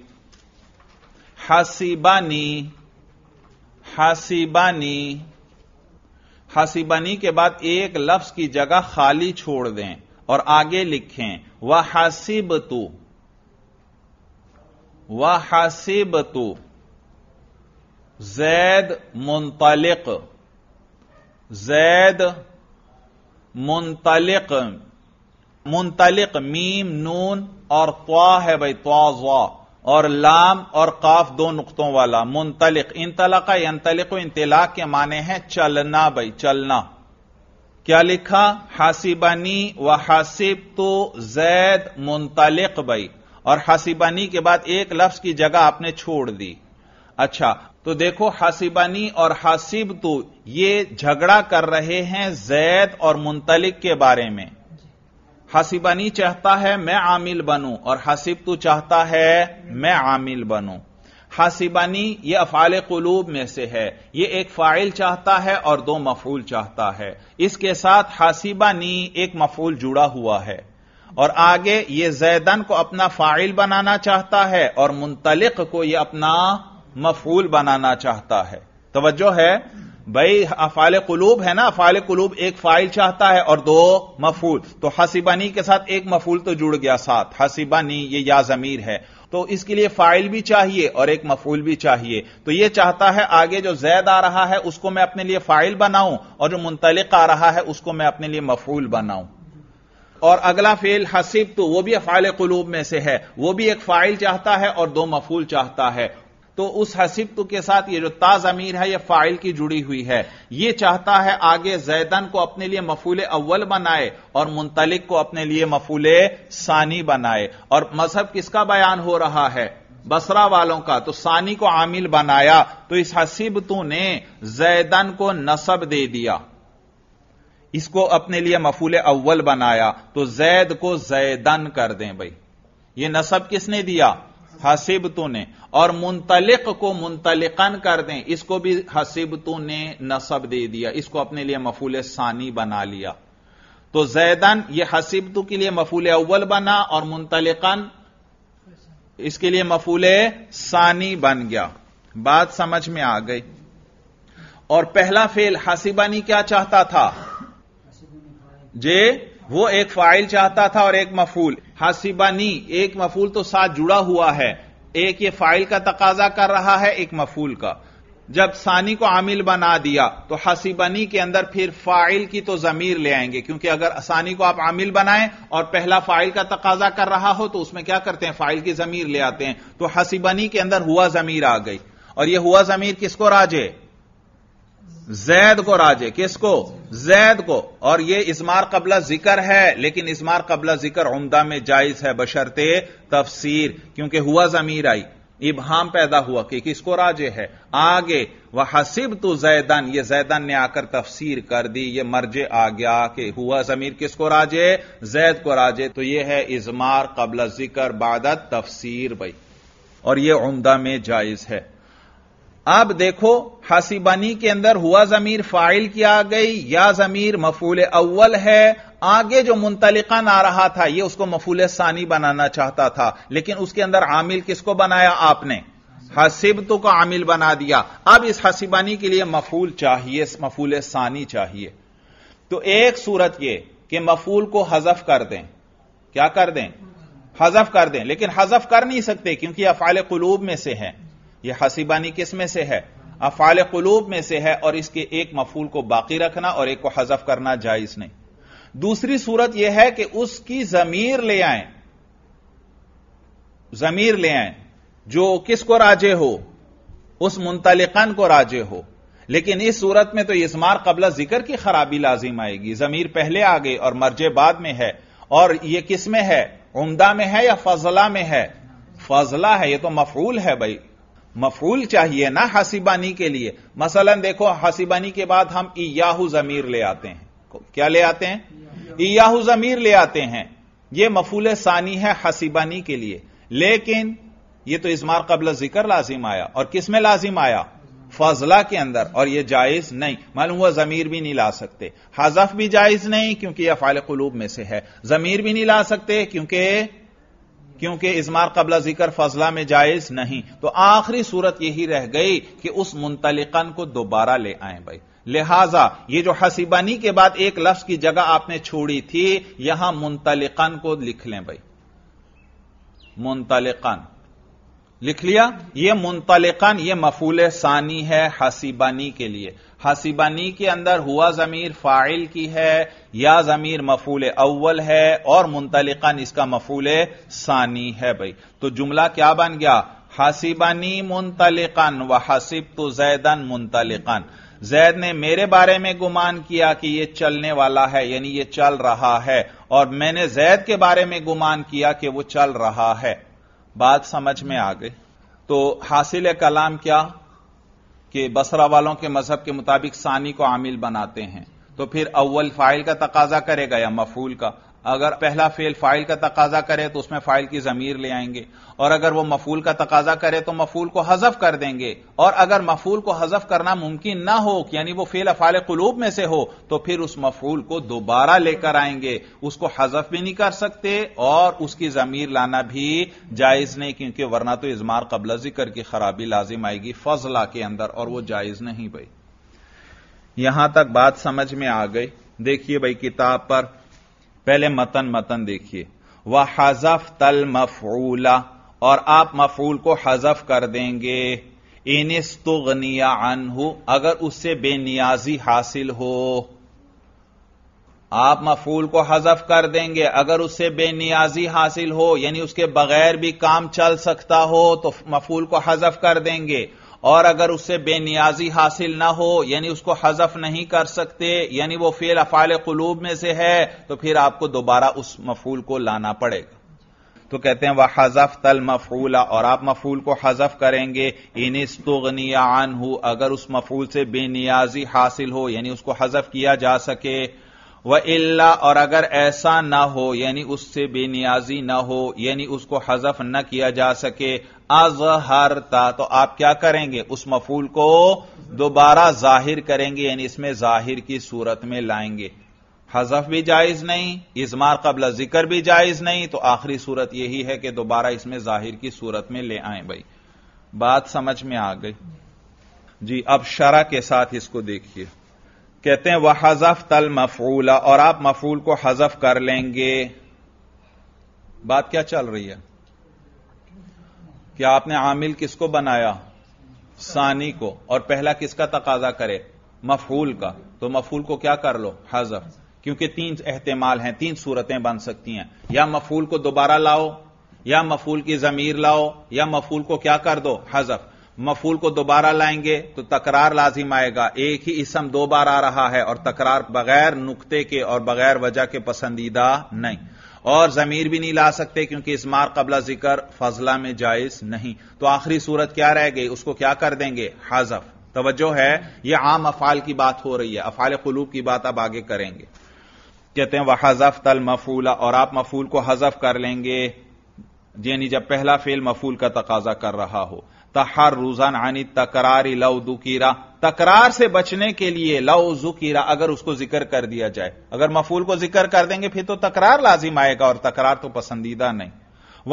हसीबानी हसीबानी हसीबानी के बाद एक लफ्ज की जगह खाली छोड़ दें और आगे लिखें वह हासिब तू वह हासिब तू जैद मुंतलिक जैद मुंतलिक मुंतलिक मीम नून और त्वा है भाई त्वा और लाम और काफ दो नुकतों वाला मुंतलिक इंतलाका का इंतलाक के माने हैं चलना भाई चलना क्या लिखा हासिबानी व हासिब तो जैद मुंतलिक बई और हासिबानी के बाद एक लफ्ज की जगह आपने छोड़ दी अच्छा तो देखो हासिबानी और हासिब तो ये झगड़ा कर रहे हैं जैद और मुंतलिक के बारे में हासिबानी चाहता है मैं आमिल बनूं और हासिब तो चाहता है मैं आमिल बनूं हासिबानी यह अफाल कुलूब में से है यह एक फाइल चाहता है और दो मफूल चाहता है इसके साथ हासिबानी एक मफूल जुड़ा हुआ है और आगे यह जैदन को अपना फाइल बनाना चाहता है और मुंतलिक को यह अपना मफूल बनाना चाहता है तोज्जो है भाई अफाल कलूब है ना अफाल कलूब एक फाइल चाहता है और दो मफूल तो हसीबानी के साथ एक मफूल तो जुड़ गया साथ हसीबानी ये या जमीर है तो इसके लिए फाइल भी चाहिए और एक मफूल भी चाहिए तो यह चाहता है आगे जो जैद आ रहा है उसको मैं अपने लिए फाइल बनाऊं और जो मुंतलिक आ रहा है उसको मैं अपने लिए मफूल बनाऊं और अगला फेल हसीब तो वो भी अफाल कलूब में से है वो भी एक फाइल चाहता है और दो मफूल चाहता है तो उस हसीब तो के साथ ये जो ताज अमीर है यह फाइल की जुड़ी हुई है ये चाहता है आगे जैदन को अपने लिए मफूल अव्वल बनाए और मुंतलिक को अपने लिए मफूल सानी बनाए और मजहब किसका बयान हो रहा है बसरा वालों का तो सानी को आमिल बनाया तो इस हसीब तू ने जैदन को नसब दे दिया इसको अपने लिए मफूल अव्वल बनाया तो जैद को जैदन कर दें भाई यह नसब किसने दिया हसीब ने और मुंतलिक को मुंतलिकन कर दें इसको भी हसीब ने नसब दे दिया इसको अपने लिए मफूल सानी बना लिया तो जैदन यह तो के लिए मफूल अव्वल बना और मुंतलिकन इसके लिए मफूल सानी बन गया बात समझ में आ गई और पहला फेल हसीबानी क्या चाहता था जे वो एक फाइल चाहता था और एक मफूल हासिबानी एक मफूल तो साथ जुड़ा हुआ है एक ये फाइल का तकाजा कर रहा है एक मफूल का जब सानी को आमिल बना दिया तो हसीबनी के अंदर फिर फाइल की तो जमीर ले आएंगे क्योंकि अगर सानी को आप आमिल बनाएं और पहला फाइल का तकाजा कर रहा हो तो उसमें क्या करते हैं फाइल की जमीर ले आते हैं तो हसीबनी के अंदर हुआ जमीर आ गई और यह हुआ जमीर किसको राजे जैद को राजे किसको जैद को और यह इसमार कबला जिक्र है लेकिन इसमार कबला जिक्र उमदा में जायज है बशर्ते तफसीर क्योंकि हुआ जमीर आई इबहाम पैदा हुआ कि किसको राजे है आगे वह हसीब तो जैदन यह जैदन ने आकर तफसीर कर दी यह मर्जे आ गया कि हुआ जमीर किसको राजे जैद को राजे तो यह है इजमार कबला जिक्र बादत तफसीर भाई और यह उमदा में जायज है अब देखो हसीबानी के अंदर हुआ जमीर फाइल की आ गई या जमीर मफूल अव्वल है आगे जो मुंतलिका ना रहा था यह उसको मफूल सानी बनाना चाहता था लेकिन उसके अंदर आमिल किसको बनाया आपने हसीब तो को आमिल बना दिया अब इस हसीबानी के लिए मफूल चाहिए मफूल सानी चाहिए तो एक सूरत यह कि मफूल को हजफ कर दें क्या कर दें हजफ कर दें लेकिन हजफ कर नहीं सकते क्योंकि अफाल कुलूब में से है यह हसीबानी किस में से है अफाल कुलूब में से है और इसके एक मफूल को बाकी रखना और एक को हजफ करना जायज नहीं दूसरी सूरत यह है कि उसकी जमीर ले आए जमीर ले आए जो किस को राजे हो उस मुंतलिकान को राजे हो लेकिन इस सूरत में तो इसमार कबला जिक्र की खराबी लाजिम आएगी जमीर पहले आ गई और मर्जे बाद में है और यह किस में है उमदा में है या फजला में है फजला है यह तो मफरूल है भाई मफूल चाहिए ना हसीबानी के लिए मसलन देखो हसीबानी के बाद हम इयाहू जमीर ले आते हैं क्या ले आते हैं इयाहू जमीर ले आते हैं यह मफूल सानी है हसीबानी के लिए लेकिन यह तो इसमार कबल जिक्र लाजिम आया और किस में लाजिम आया फजला के अंदर और यह जायज नहीं मालूम हुआ जमीर भी नहीं ला सकते हजफ भी जायज नहीं क्योंकि यह फाल कलूब में से है जमीर भी नहीं ला सकते क्योंकि क्योंकि इसमार कबला जिक्र फजला में जायज नहीं तो आखिरी सूरत यही रह गई कि उस मुंतलिकान को दोबारा ले आए भाई लिहाजा ये जो हसीबानी के बाद एक लफ्ज की जगह आपने छोड़ी थी यहां मुंतलिकान को लिख लें भाई मुंतलिकान लिख लिया यह मुंतलिकन यह मफूल सानी है हसीबानी के लिए हसीबानी के अंदर हुआ जमीर फाइल की है या जमीर मफूल अव्वल है और मुंतलिकन इसका मफूल सानी है भाई तो जुमला क्या बन गया हसीबानी मुंतलिकन व हसीब तो जैदन मुंतलिकन जैद ने मेरे बारे में गुमान किया कि यह चलने वाला है यानी यह चल रहा है और मैंने जैद के बारे में गुमान किया कि वह चल रहा है बात समझ में आ गई तो हासिल कलाम क्या कि बसरा वालों के मजहब के मुताबिक सानी को आमिल बनाते हैं तो फिर अव्वल फाइल का तकाजा करेगा या मफूल का अगर पहला फेल फाइल का तकाजा करे तो उसमें फाइल की जमीर ले आएंगे और अगर वो मफूल का तकाजा करे तो मफूल को हजफ कर देंगे और अगर मफूल को हजफ करना मुमकिन ना हो यानी वो फेल अफाल कुलूब में से हो तो फिर उस मफूल को दोबारा लेकर आएंगे उसको हजफ भी नहीं कर सकते और उसकी जमीर लाना भी जायज नहीं क्योंकि वरना तो इजमार कबल जिक्र की खराबी लाजिम आएगी फजला के अंदर और वो जायज नहीं भाई यहां तक बात समझ में आ गई देखिए भाई किताब पर पहले मतन मतन देखिए वह हजफ तल मफूला और आप मफूल को हजफ कर देंगे अन अनहू अगर उससे बेनियाजी हासिल हो आप मफूल को हजफ कर देंगे अगर उससे बेनियाजी हासिल हो यानी उसके बगैर भी काम चल सकता हो तो मफूल को हजफ कर देंगे और अगर उससे बेनियाजी हासिल ना हो यानी उसको हजफ नहीं कर सकते यानी वो फेल अफाल कलूब में से है तो फिर आपको दोबारा उस मफूल को लाना पड़ेगा तो कहते हैं वह हजफ तल मफूला और आप मफूल को हजफ करेंगे आन हो अगर उस मफूल से बेनियाजी हासिल हो यानी उसको हजफ किया जा सके व इल्ला और अगर ऐसा ना हो यानी उससे बेनियाजी ना हो यानी उसको हजफ न किया जा सके अजहरता तो आप क्या करेंगे उस मफूल को दोबारा जाहिर करेंगे यानी इसमें जाहिर की सूरत में लाएंगे हजफ भी जायज नहीं इजमार कबल जिक्र भी जायज नहीं तो आखिरी सूरत यही है कि दोबारा इसमें जाहिर की सूरत में ले आए भाई बात समझ में आ गई जी अब शरा के साथ इसको देखिए कहते हैं वह हजफ तल मफूला और आप मफूल को हजफ कर लेंगे बात क्या चल रही है कि आपने आमिल किसको बनाया सानी को और पहला किसका तकाजा करे मफूल का तो मफूल को क्या कर लो हजफ क्योंकि तीन अहतमाल हैं तीन सूरतें बन सकती हैं या मफूल को दोबारा लाओ या मफूल की जमीर लाओ या मफूल को क्या कर दो हजफ मफूल को दोबारा लाएंगे तो तकरार लाजिम आएगा एक ही इसम दो बार आ रहा है और तकरार बगैर नुकते के और बगैर वजह के पसंदीदा नहीं और जमीर भी नहीं ला सकते क्योंकि इस मार कबला जिक्र फजला में जायज नहीं तो आखिरी सूरत क्या रह गई उसको क्या कर देंगे हाजफ तवज्जो है यह आम अफाल की बात हो रही है अफाल कलूब की बात अब आगे करेंगे कहते हैं वह हजफ तल मफूला और आप मफूल को हजफ कर लेंगे यानी जब पहला फेल मफूल का तकाजा कर रहा हो तहर रुजन आनी तकरारी लव दुकीरा तकरार से बचने के लिए लव जुकीरा अगर उसको जिक्र कर दिया जाए अगर मफूल को जिक्र कर देंगे फिर तो तकरार लाजिम आएगा और तकरार तो पसंदीदा नहीं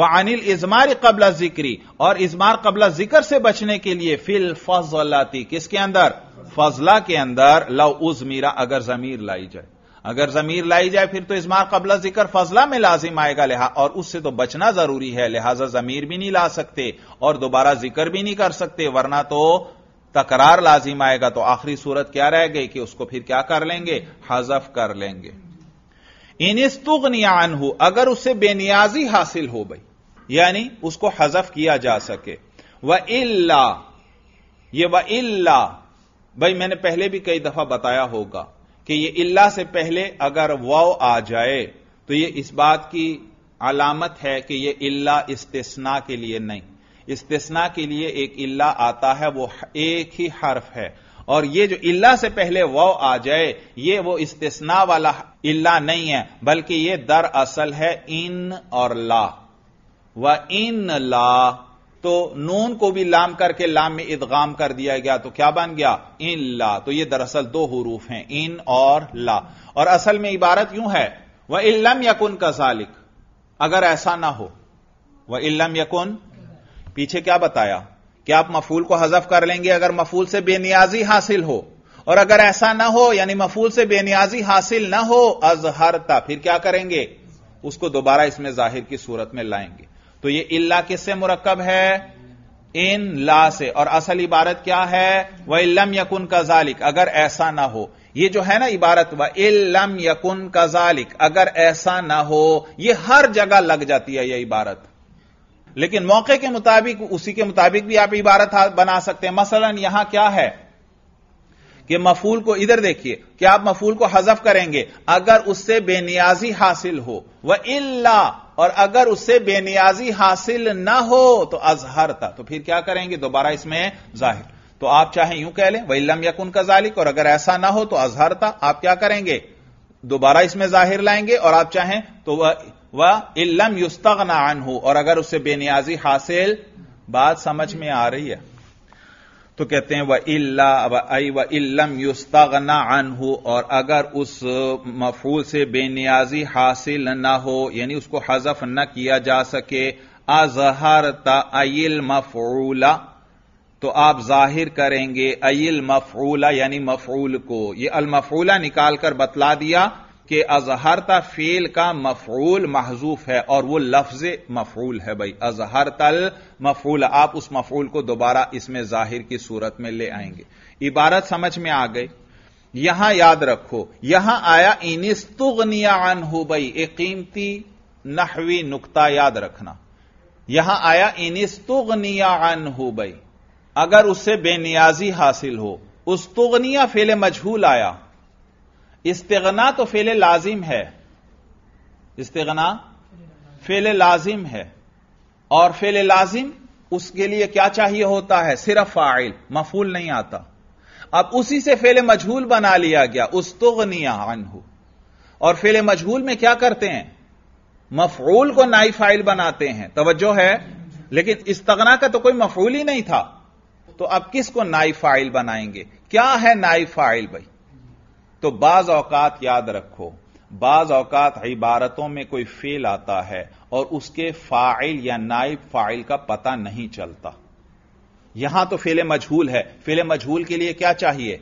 वह अनिल इजमार कबला जिक्री और इजमार कबला जिक्र से बचने के लिए फिल फजलाती किसके अंदर फजला के अंदर लव उजमीरा अगर जमीर लाई जाए अगर जमीर लाई जाए फिर तो इसमार कबला जिक्र फजला में लाजिम आएगा लिहा और उससे तो बचना जरूरी है लिहाजा जमीर भी नहीं ला सकते और दोबारा जिक्र भी नहीं कर सकते वरना तो तकरार लाजिम आएगा तो आखिरी सूरत क्या रह गई कि उसको फिर क्या कर लेंगे हजफ कर लेंगे नियान हो अगर उससे बेनियाजी हासिल हो गई यानी उसको हजफ किया जा सके वह इल्ला ये वह इल्ला भाई मैंने पहले भी कई दफा बताया होगा कि ये इल्ला से पहले अगर वाव आ जाए तो ये इस बात की अलामत है कि ये इल्ला इस्तेसना के लिए नहीं इस्तेसना के लिए एक इल्ला आता है वो एक ही हर्फ है और ये जो इल्ला से पहले वाव आ जाए ये वो इस्तेसना वाला इल्ला नहीं है बल्कि ये असल है इन और ला व इन ला तो नून को भी लाम करके लाम में इदगाम कर दिया गया तो क्या बन गया इन ला तो ये दरअसल दो हरूफ हैं इन और ला और असल में इबारत यूं है वह इल्लम यकुन का सालिक अगर ऐसा ना हो वह इल्लम यकुन पीछे क्या बताया कि आप मफूल को हजफ कर लेंगे अगर मफूल से बेनियाजी हासिल हो और अगर ऐसा ना हो यानी मफूल से बेनियाजी हासिल ना हो अजहरता फिर क्या करेंगे उसको दोबारा इसमें जाहिर की सूरत में लाएंगे तो ये इल्ला किससे मुरक्कब है इन ला से और असल इबारत क्या है वह इल्लम यकुन का जालिक अगर ऐसा ना हो ये जो है ना इबारत वह इल्लम यकुन का जालिक अगर ऐसा ना हो ये हर जगह लग जाती है यह इबारत लेकिन मौके के मुताबिक उसी के मुताबिक भी आप इबारत बना सकते हैं मसलन यहां क्या है कि मफूल को इधर देखिए कि आप मफूल को हजफ करेंगे अगर उससे बेनियाजी हासिल हो वह इल्ला और अगर उससे बेनियाजी हासिल ना हो तो अजहर था तो फिर क्या करेंगे दोबारा इसमें जाहिर तो आप चाहे यूं कह लें वहीलम यकुन का जालिक और अगर ऐसा ना हो तो अजहर था आप क्या करेंगे दोबारा इसमें जाहिर लाएंगे और आप चाहें तो वह वह इल्लम युस्तगना हो और अगर उससे बेनियाजी हासिल बात समझ में आ रही है तो कहते हैं वह इल्ला व इल्लम युस्तगना अनहू और अगर उस मफूल से बेनियाजी हासिल न हो यानी उसको हजफ न किया जा सके अजहरता अल मफूला तो आप जाहिर करेंगे अयिल मफूला यानी मफूल को यह अलमफूला निकालकर बतला दिया कि अजहरता फेल का मफूल महजूफ है और वह लफ्ज मफूल है भाई अजहर तल मफूल आप उस मफूल को दोबारा इसमें जाहिर की सूरत में ले आएंगे इबारत समझ में आ गई यहां याद रखो यहां आया इनिस्तुगनियान हो भाई एक कीमती नहवी नुकता याद रखना यहां आया इनिस्तुगनियान हो भाई अगर उससे बेनियाजी हासिल हो उस तुगनिया फेले मजहूल आया इस्तेगना तो फेले लाजिम है इस्तेगना फेले लाजिम है और फेले लाजिम उसके लिए क्या चाहिए होता है सिर्फ फाइल मफूल नहीं आता अब उसी से फेले मजहूल बना लिया गया उस्तुगनिया अनहू और फेले मजहूल में क्या करते हैं मफूल को नाई फाइल बनाते हैं तोज्जो है लेकिन इस्तगना का तो कोई मफूल ही नहीं था तो अब किसको नाई फाइल बनाएंगे क्या है नाई फाइल भाई तो बाज औकात याद रखो बाज औकात इबारतों में कोई फेल आता है और उसके फाइल या नाइब फाइल का पता नहीं चलता यहां तो फेले मजहूल है फेले मजहूल के लिए क्या चाहिए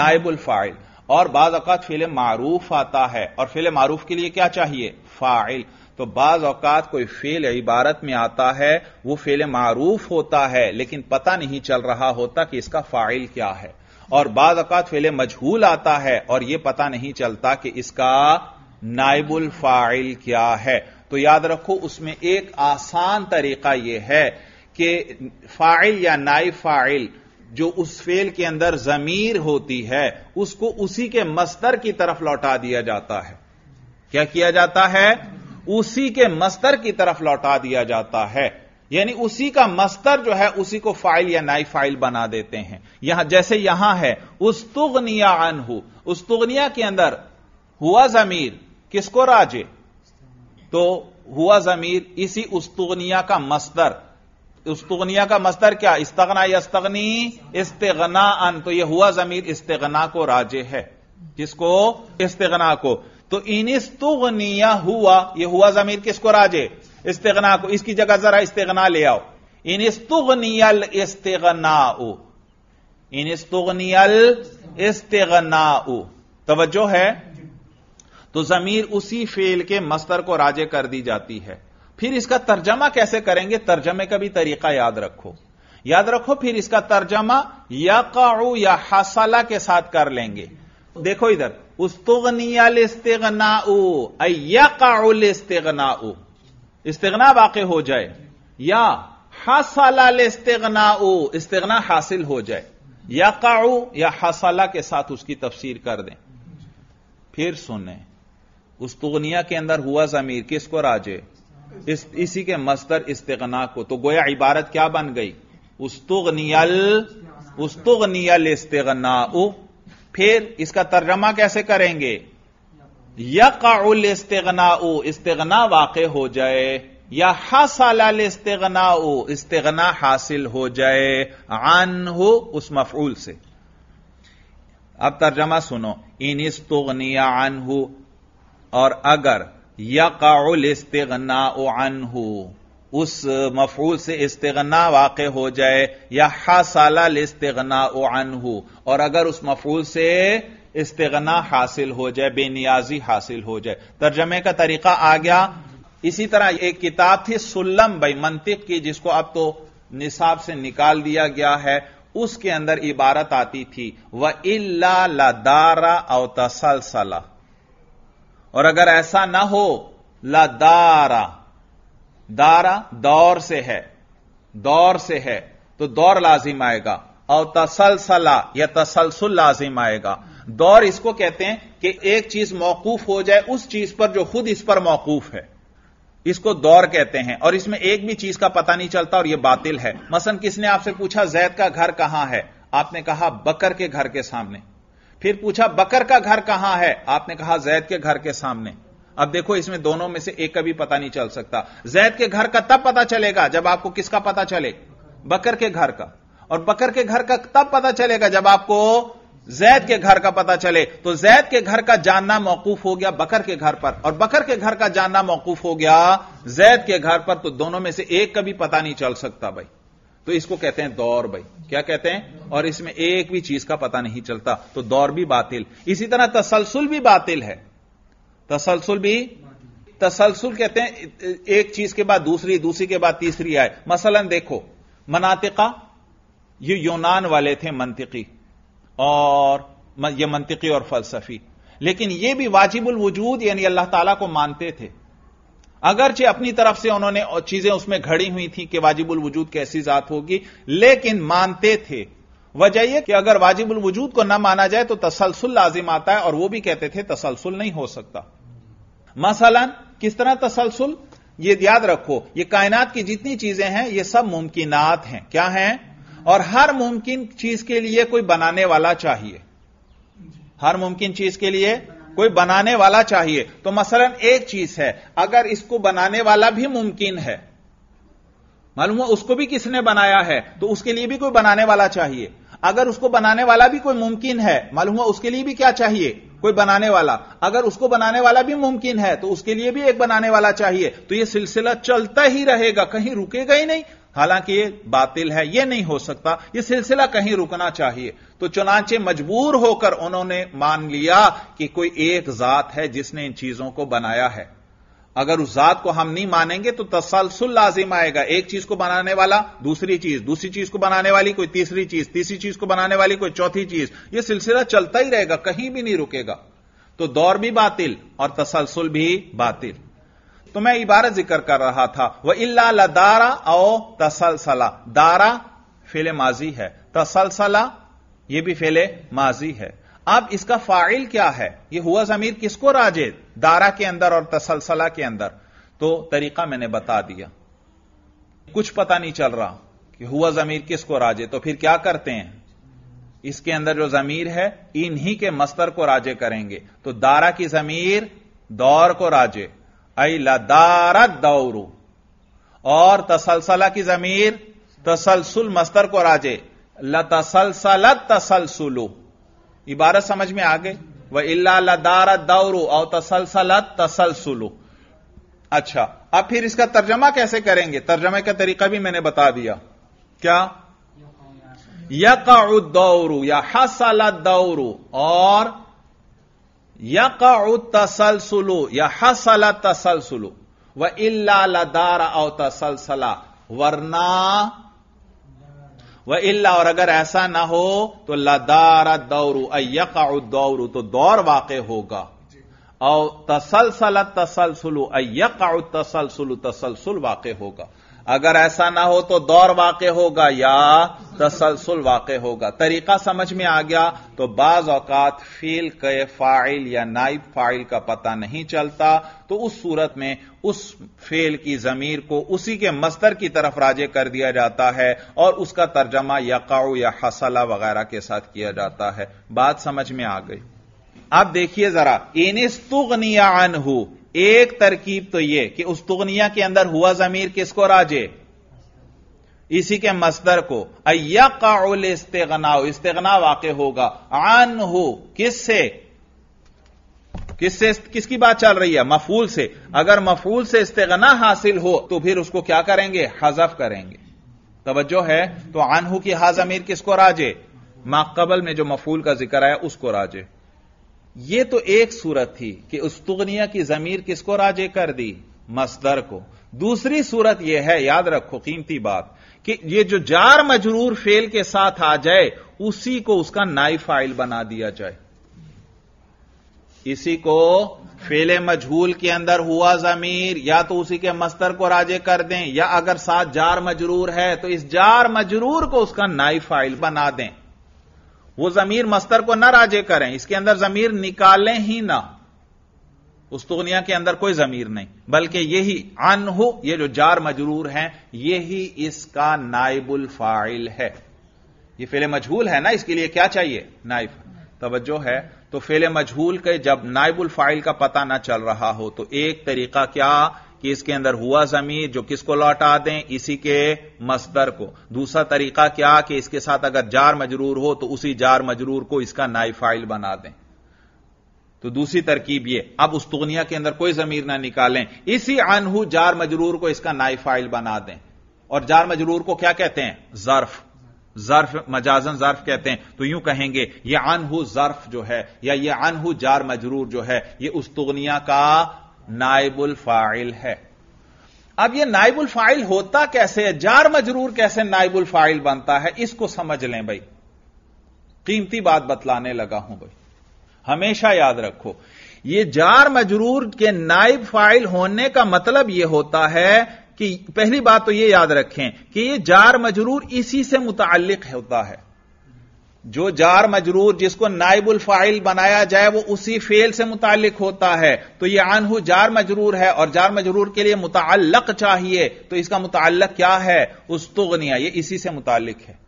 नाइबुल फाइल और बाज औकात फेले मारूफ आता है और फेले मारूफ के लिए क्या चाहिए फाइल तो बाज औकात कोई फेल इबारत में आता है वो फेले मारूफ होता है लेकिन पता नहीं चल रहा होता कि इसका फाइल क्या है और बाद अकात फेले मजहूल आता है और यह पता नहीं चलता कि इसका नाइबुल फाइल क्या है तो याद रखो उसमें एक आसान तरीका यह है कि फाइल या नाइब फाइल जो उस फेल के अंदर जमीर होती है उसको उसी के मस्तर की तरफ लौटा दिया जाता है क्या किया जाता है उसी के मस्तर की तरफ लौटा दिया जाता है यानी उसी का मस्तर जो है उसी को फाइल या नाई फाइल बना देते हैं यहां जैसे यहां है उस्तुगनिया अनहु तुगनिया के अंदर हुआ जमीर किसको राजे तो हुआ जमीर इसी तुगनिया का मस्तर तुगनिया का मस्तर क्या इस्तगना यस्तगनी इस्तेगना अन तो यह हुआ जमीर इस्तगना को राजे है किसको इस्तेगना को तो इन तुगनिया हुआ यह हुआ जमीर किसको राजे इस्तेगना को इसकी जगह जरा इस्तेगना ले आओ इन इस्तुगनियल इस्तेगना इन इस्तुगनियल इस्तेगना तवज्जो है तो जमीर उसी फेल के मस्तर को राजे कर दी जाती है फिर इसका तर्जमा कैसे करेंगे तर्जमे का भी तरीका याद रखो याद रखो फिर इसका तर्जमा या काउ या हसला के साथ कर लेंगे देखो इधर उस्तुगनियल इस्तेगना या काउल इस्तेगना वाक हो जाए या हासला इस्तेगना इस्तेगना हासिल हो जाए या काऊ या हासला के साथ उसकी तफसीर कर दें फिर सुने उस तुगनिया के अंदर हुआ जमीर किसको राजे इस, इसी के मस्तर इस्तेगना को तो गोया इबारत क्या बन गई उसतुगनियल उस्तुगनियल इस्तेगना फिर इसका तर्जमा कैसे करेंगे यकाउल इस्तेगना इस्तेगना वाक़ हो जाए या हासल इस्तेगना इस्तेगना हासिल हो जाए आन हो उस मफूल से अब तर्जमा सुनो इन इस्तोगनिया आन हो और अगर यकाउल इस्तेगना आन हो उस मफूल से इस्तेगना वाक़ हो जाए या हासल इस्तेगना आन हो और अगर उस मफूल से इस्तना हासिल हो जाए बेनियाजी हासिल हो जाए तर्जमे का तरीका आ गया इसी तरह एक किताब थी सुल्लम भाई मंतिक की जिसको अब तो निसाब से निकाल दिया गया है उसके अंदर इबारत आती थी व इल्ला लदारा अव तसलसला और अगर ऐसा ना हो लदारा दारा दौर से है दौर से है तो दौर लाजिम आएगा और तसलसला या तसलसुल लाजिम आएगा दौर इसको कहते हैं कि एक चीज मौकूफ हो जाए उस चीज पर जो खुद इस पर मौकूफ है इसको दौर कहते हैं और इसमें एक भी चीज का पता नहीं चलता और यह बातिल है मसन किसने आपसे पूछा जैद का घर कहां है आपने कहा बकर के घर के सामने फिर पूछा बकर का घर कहां है आपने कहा जैद के घर के सामने अब देखो इसमें दोनों में से एक का भी पता नहीं चल सकता जैद के घर का तब पता चलेगा जब आपको किसका पता चले बकर के घर का और बकर के घर का तब पता चलेगा जब आपको जैद के घर का पता चले तो जैद के घर का जानना मौकूफ हो गया बकर के घर पर और बकर के घर का जानना मौकूफ हो गया जैद के घर पर तो दोनों में से एक का भी पता नहीं चल सकता भाई तो इसको कहते हैं दौर भाई क्या कहते हैं और इसमें एक भी चीज का पता नहीं चलता तो दौर भी बातिल इसी तरह तसलसुल भी बातिल है तसलसुल भी तसलसुल कहते हैं एक चीज के बाद दूसरी दूसरी के बाद तीसरी आए मसलन देखो मनातिका ये यूनान वाले थे मंतिकी और यह मंतिकी और फलसफी लेकिन यह भी वाजिबुल वजूद यानी अल्लाह ताला को मानते थे अगरचे अपनी तरफ से उन्होंने चीजें उसमें घड़ी हुई थी कि वाजिबुल वजूद कैसी जात होगी लेकिन मानते थे वजह यह कि अगर वाजिबुल वजूद को ना माना जाए तो तसलसल लाजिम आता है और वह भी कहते थे तसलसल नहीं हो सकता मसलन किस तरह तसलसल ये याद रखो ये कायनात की जितनी चीजें हैं ये सब मुमकिनात हैं क्या हैं और हर मुमकिन चीज के लिए कोई बनाने वाला चाहिए हर मुमकिन चीज के लिए कोई बनाने वाला चाहिए तो मसलन एक चीज है अगर इसको बनाने वाला भी मुमकिन है मालूम है उसको भी किसने बनाया है तो उसके लिए भी कोई बनाने वाला चाहिए अगर उसको बनाने वाला भी कोई मुमकिन है मालूम है उसके लिए भी क्या चाहिए कोई बनाने वाला अगर उसको बनाने वाला भी मुमकिन है तो उसके लिए भी एक बनाने वाला चाहिए तो यह सिलसिला चलता ही रहेगा कहीं रुकेगा ही नहीं हालांकि ये बातिल है यह नहीं हो सकता यह सिलसिला कहीं रुकना चाहिए तो चुनाचे मजबूर होकर उन्होंने मान लिया कि कोई एक जात है जिसने इन चीजों को बनाया है अगर उस जात को हम नहीं मानेंगे तो तसलसुल लाजिम आएगा एक चीज को बनाने वाला दूसरी चीज दूसरी चीज को बनाने वाली कोई तीसरी चीज तीसरी चीज को बनाने वाली कोई चौथी चीज यह सिलसिला चलता ही रहेगा कहीं भी नहीं रुकेगा तो दौर भी बातिल और तसलसुल भी बातिल तो मैं इबारत जिक्र कर रहा था वह इल्ला लदारा ओ तसलसला दारा फेले माजी है तसलसला यह भी फेले माजी है अब इसका फाइल क्या है यह हुआ जमीर किसको राजे दारा के अंदर और तसलसला के अंदर तो तरीका मैंने बता दिया कुछ पता नहीं चल रहा कि हुआ जमीर किसको राजे तो फिर क्या करते हैं इसके अंदर जो जमीर है इन्हीं के मस्तर को राजे करेंगे तो दारा की जमीर दौर को राजे लदारत दौरू और तसलसला की जमीर तसलसुल मस्तर को राजे लतसलसलत तसलसुलु इबारत समझ में आ गई वह इला लदारत दौरू और तसलसलत तसलसुलू अच्छा अब फिर इसका तर्जमा कैसे करेंगे तर्जमे का तरीका भी मैंने बता दिया क्या यकाउ दौरू या हसल दौरू और यका तसलसलो या तसल तसलसलो व इला लदार औ तसलसला वरना व इला और अगर ऐसा ना हो तो लदार दौरू अयका दौरू तो दौर वाक़ होगा औ तसलसल तसलसलु अयका तसलसलु तसलसल वाक़ होगा अगर ऐसा ना हो तो दौर वाक़ होगा या तसलसल वाक़ होगा तरीका समझ में आ गया तो बाज औकात फील के फाइल या नाइब फाइल का पता नहीं चलता तो उस सूरत में उस फेल की जमीर को उसी के मस्तर की तरफ राजे कर दिया जाता है और उसका तर्जमा यकाउ या हसला वगैरह के साथ किया जाता है बात समझ में आ गई आप देखिए जरा इनिस्तुगनिया अनहू एक तरकीब तो यह कि उस तुगनिया के अंदर हुआ जमीर किसको राजे इसी के मस्दर को अयकाउल इस्तेगना इस्तेगना वाक होगा आन हो किससे किससे किसकी बात चल रही है मफूल से अगर मफूल से इस्तेगना हासिल हो तो फिर उसको क्या करेंगे हजफ करेंगे तवज्जो है तो आनहू की हाजमीर किसको राजे माकबल में जो मफूल का जिक्र आया उसको राजे यह तो एक सूरत थी कि तुगनिया की जमीर किसको राजे कर दी मसदर को दूसरी सूरत यह है याद रखो कीमती बात कि यह जो जार मजरूर फेल के साथ आ जाए उसी को उसका नाई फाइल बना दिया जाए इसी को फेले मजहूल के अंदर हुआ जमीर या तो उसी के मस्तर को राजे कर दें या अगर साथ जार मजरूर है तो इस जार मजरूर को उसका नाई फाइल बना दें वो जमीर मस्तर को ना राजे करें इसके अंदर जमीर निकालें ही ना उस तोनिया के अंदर कोई जमीर नहीं बल्कि यही अनहु ये जो जार मजरूर हैं यही इसका नाइबुल फाइल है ये फेले मजहूल है ना इसके लिए क्या चाहिए नाइब तवज्जो है तो फेले मजहूल के जब नाइबुल फाइल का पता ना चल रहा हो तो एक तरीका क्या कि इसके अंदर हुआ जमीर जो किसको लौटा दें इसी के मसदर को दूसरा तरीका क्या कि इसके साथ अगर जार मजरूर हो तो उसी जार मजरूर को इसका नाइफाइल बना दें तो दूसरी तरकीब यह अब उस तुगनिया के अंदर कोई जमीर ना निकालें इसी अनहू जार मजरूर को इसका नाइफाइल बना दें और जार मजरूर को क्या कहते हैं जर्फ जर्फ मजाजन जर्फ कहते हैं तो यूं कहेंगे यह अनहू जर्फ जो है या यह अनहू जार मजरूर जो है यह उस तुगनिया का नाइबुल फाइल है अब यह नाइबुल फाइल होता कैसे है जार मजरूर कैसे नाइबुल फाइल बनता है इसको समझ लें भाई कीमती बात बतलाने लगा हूं भाई हमेशा याद रखो यह जार मजरूर के नाइब फाइल होने का मतलब यह होता है कि पहली बात तो यह याद रखें कि यह जार मजरूर इसी से मुतालिक होता है जो जार मजरूर जिसको नाइबुल फाइल बनाया जाए वो उसी फेल से मुतालिक होता है तो ये आनहू जार मजरूर है और जार मजरूर के लिए मुतालक चाहिए तो इसका मुतल क्या है तुगनिया ये इसी से मुतालिक है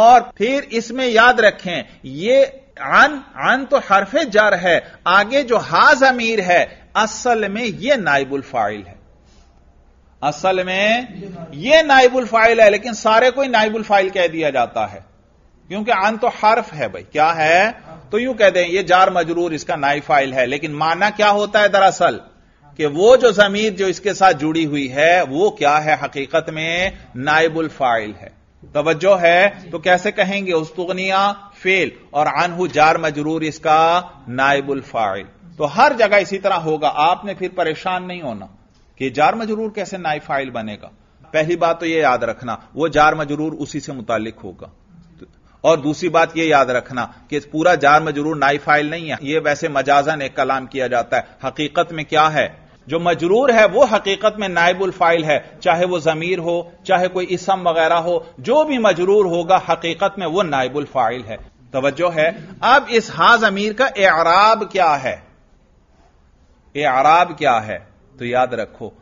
और फिर इसमें याद रखें ये आन आन तो हरफे जार है आगे जो हाज अमीर है असल में यह नाइबुल फाइल है असल में यह नाइबुल फाइल है लेकिन सारे को ही नाइबुल फाइल कह दिया जाता है क्योंकि आन तो हर्फ है भाई क्या है तो यूं कह दें ये जार मजरूर इसका नाई फाइल है लेकिन माना क्या होता है दरअसल कि वो जो जमीर जो इसके साथ जुड़ी हुई है वो क्या है हकीकत में नाइबुल फाइल है तवज्जो है तो कैसे कहेंगे उस्तुगनिया फेल और अनहू जार मजरूर इसका नाइबुल फाइल तो हर जगह इसी तरह होगा आपने फिर परेशान नहीं होना कि जार मजरूर कैसे नाइफाइल फाइल बनेगा पहली बात तो यह याद रखना वो जार मजरूर उसी से मुतालिक होगा और दूसरी बात यह याद रखना कि पूरा जार में जरूर नाई फाइल नहीं है यह वैसे मजाजन एक कलाम किया जाता है हकीकत में क्या है जो मजरूर है वो हकीकत में नायबुल फाइल है चाहे वो जमीर हो चाहे कोई इसम वगैरह हो जो भी मजरूर होगा हकीकत में वो नायबुल फाइल है तवज्जो है अब इस हा जमीर का एराब क्या है एराब क्या है तो याद रखो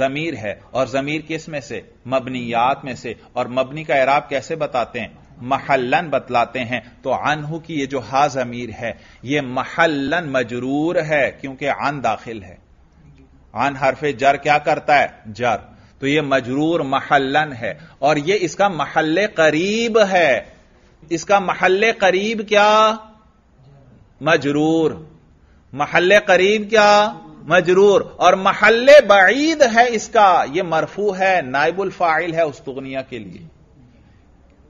जमीर है और जमीर किस में से मबनियात में से और मबनी का एराब कैसे बताते हैं महलन बतलाते हैं तो अनहू की ये जो हाज अमीर है ये महलन मजरूर है क्योंकि अन दाखिल है अन हरफ जर क्या करता है जर तो ये मजरूर महलन है और ये इसका महल करीब है इसका महल करीब क्या मजरूर महल करीब क्या मजरूर और महल बईद है इसका यह मरफू है नायबुल फाइल है तुगनिया के लिए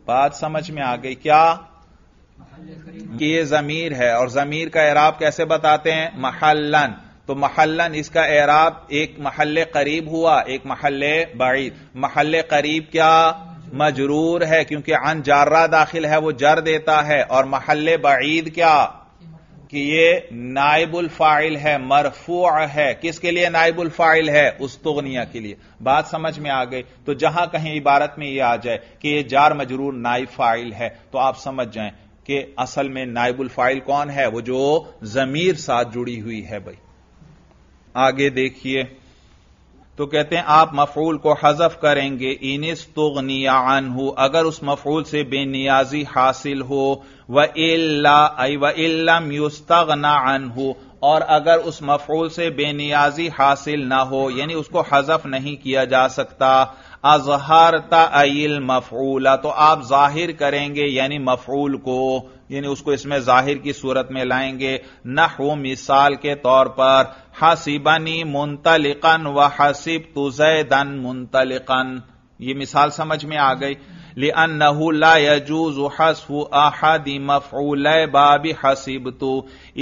बात समझ में आ गई क्या कि ये जमीर है और जमीर का एराब कैसे बताते हैं महलन तो महलन इसका एराब एक महल करीब हुआ एक महल बाईद महल करीब क्या मजरूर है क्योंकि अन जार्रा दाखिल है वो जर देता है और महल बाईद क्या कि ये नाइबुल फाइल है मरफू है किसके लिए नाइबुल फाइल है उस्तोनिया के लिए बात समझ में आ गई तो जहां कहीं इबारत में यह आ जाए कि यह जार मजरूर नाइब फाइल है तो आप समझ जाएं कि असल में नाइबुल फाइल कौन है वो जो जमीर साथ जुड़ी हुई है भाई आगे देखिए तो कहते हैं आप मफूल को हजफ करेंगे इनिस तुगनियान हो अगर उस मफूल से बेनियाजी हासिल हो व इल्ला व इल्लम युस्तगना हो और अगर उस मफूल से बेनियाजी हासिल ना हो यानी उसको हजफ नहीं किया जा सकता अजहरता अल मफूला तो आप जाहिर करेंगे यानी मफूल को यानी उसको इसमें जाहिर की सूरत में लाएंगे नहु मिसाल के तौर पर हसीबनी मुंतलिकन व हसीब तुजैदन मुंतलिकन ये मिसाल समझ में आ गई लिअन्नहु ला यजूज हसफु अहदि मफूल बाब हसीब तू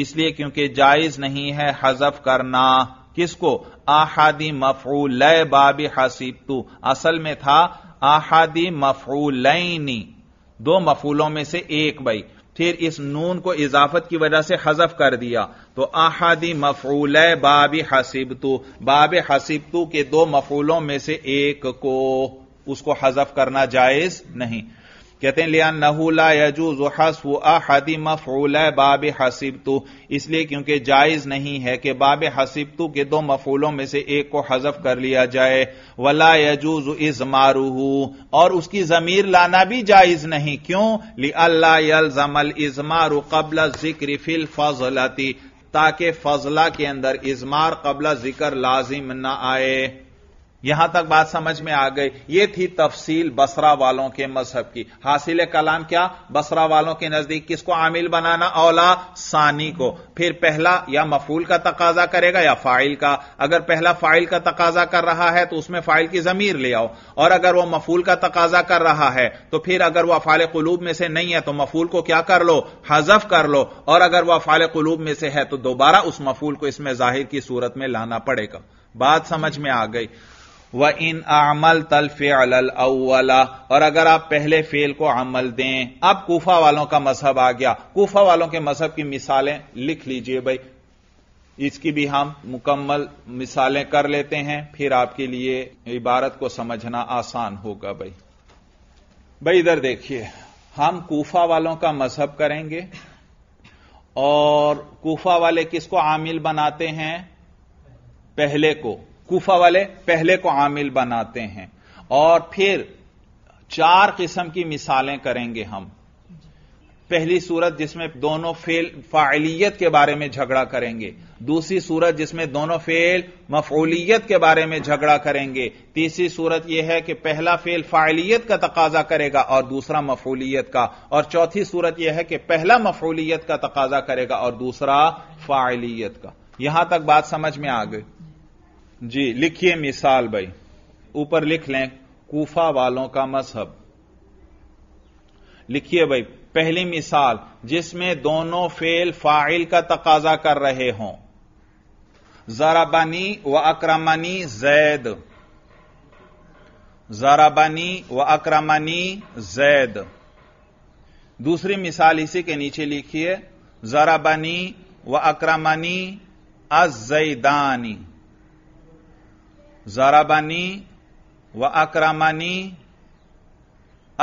इसलिए क्योंकि जायज नहीं है हजफ करना किसको आहादी मफूल बाब हसीब तू असल में था आहादी मफूलैनी दो मफूलों में से एक भाई फिर इस नून को इजाफत की वजह से हजफ कर दिया तो आहादी मफूल बाब तू बाब हसीब तू के दो मफूलों में से एक को उसको हजफ करना जायज नहीं कहते हैं लिया नहूला यजूज वो अहदि मफूल बाब हसीब तू इसलिए क्योंकि जायज नहीं है कि बाब हसीब तू के दो मफूलों में से एक को हजफ कर लिया जाए वला यजूज इज मारूहू और उसकी जमीर लाना भी जायज नहीं क्यों ली अल्लाजमल मारू कबल जिक्र फिल फजलती ताकि फजला के अंदर इजमार कबला जिक्र लाजिम ना आए यहां तक बात समझ में आ गई ये थी तफसील बसरा वालों के मजहब की हासिल कलाम क्या बसरा वालों के नजदीक किसको आमिल बनाना औला सानी को फिर पहला या मफूल का तकाजा करेगा या फाइल का अगर पहला फाइल का तकाजा कर रहा है तो उसमें फाइल की जमीर ले आओ और अगर वह मफूल का तकाजा कर रहा है तो फिर अगर वह फाल कलूब में से नहीं है तो मफूल को क्या कर लो हजफ कर लो और अगर वह फाल कलूब में से है तो दोबारा उस मफूल को इसमें जाहिर की सूरत में लाना पड़ेगा बात समझ में आ गई व इन अमल तल फेल अवला और अगर आप पहले फेल को अमल दें अब कूफा वालों का मजहब आ गया कूफा वालों के मजहब की मिसालें लिख लीजिए भाई इसकी भी हम मुकम्मल मिसालें कर लेते हैं फिर आपके लिए इबारत को समझना आसान होगा भाई भाई इधर देखिए हम कूफा वालों का मजहब करेंगे और कूफा वाले किसको आमिल बनाते हैं पहले को कूफा वाले पहले को आमिल बनाते हैं और फिर चार किस्म की मिसालें करेंगे हम पहली सूरत जिसमें दोनों फेल फाइलियत के बारे में झगड़ा करेंगे दूसरी सूरत जिसमें दोनों फेल मफोलियत के बारे में झगड़ा करेंगे तीसरी सूरत यह है कि पहला फेल फाइलियत का तकाजा करेगा और दूसरा मफोलियत का और चौथी सूरत यह है कि पहला मफोलियत का तकाजा करेगा और दूसरा फाइलियत का यहां तक बात समझ में आ गई जी लिखिए मिसाल भाई ऊपर लिख लें कूफा वालों का मजहब लिखिए भाई पहली मिसाल जिसमें दोनों फेल फाइल का तकाजा कर रहे हों जराबानी व अक्रमानी जैद जराबानी व अक्रमानी जैद दूसरी मिसाल इसी के नीचे लिखिए जराबानी व अक्रमानी अजैदानी जाराबानी व अकरामानी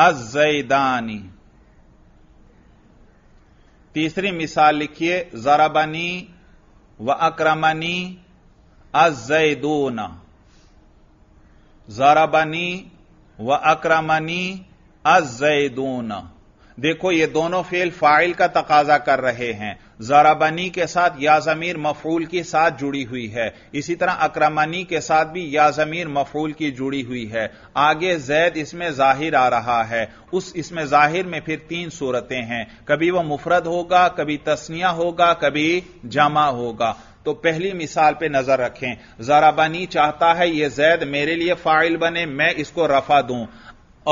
अजैदानी तीसरी मिसाल लिखिए जाराबानी व अकरामानी अजैदूना जाराबानी व अकरामानी अजैदून देखो ये दोनों फेल फाइल का तकाजा कर रहे हैं जराबनी के साथ या जमीर मफूल के साथ जुड़ी हुई है इसी तरह अक्रमनी के साथ भी या जमीर मफूल की जुड़ी हुई है आगे जैद इसमें जाहिर आ रहा है उस इसमें जाहिर में फिर तीन सूरतें हैं कभी वह मुफरद होगा कभी तस्निया होगा कभी जमा होगा तो पहली मिसाल पे नजर रखें जराबनी चाहता है यह जैद मेरे लिए फाइल बने मैं इसको रफा दूं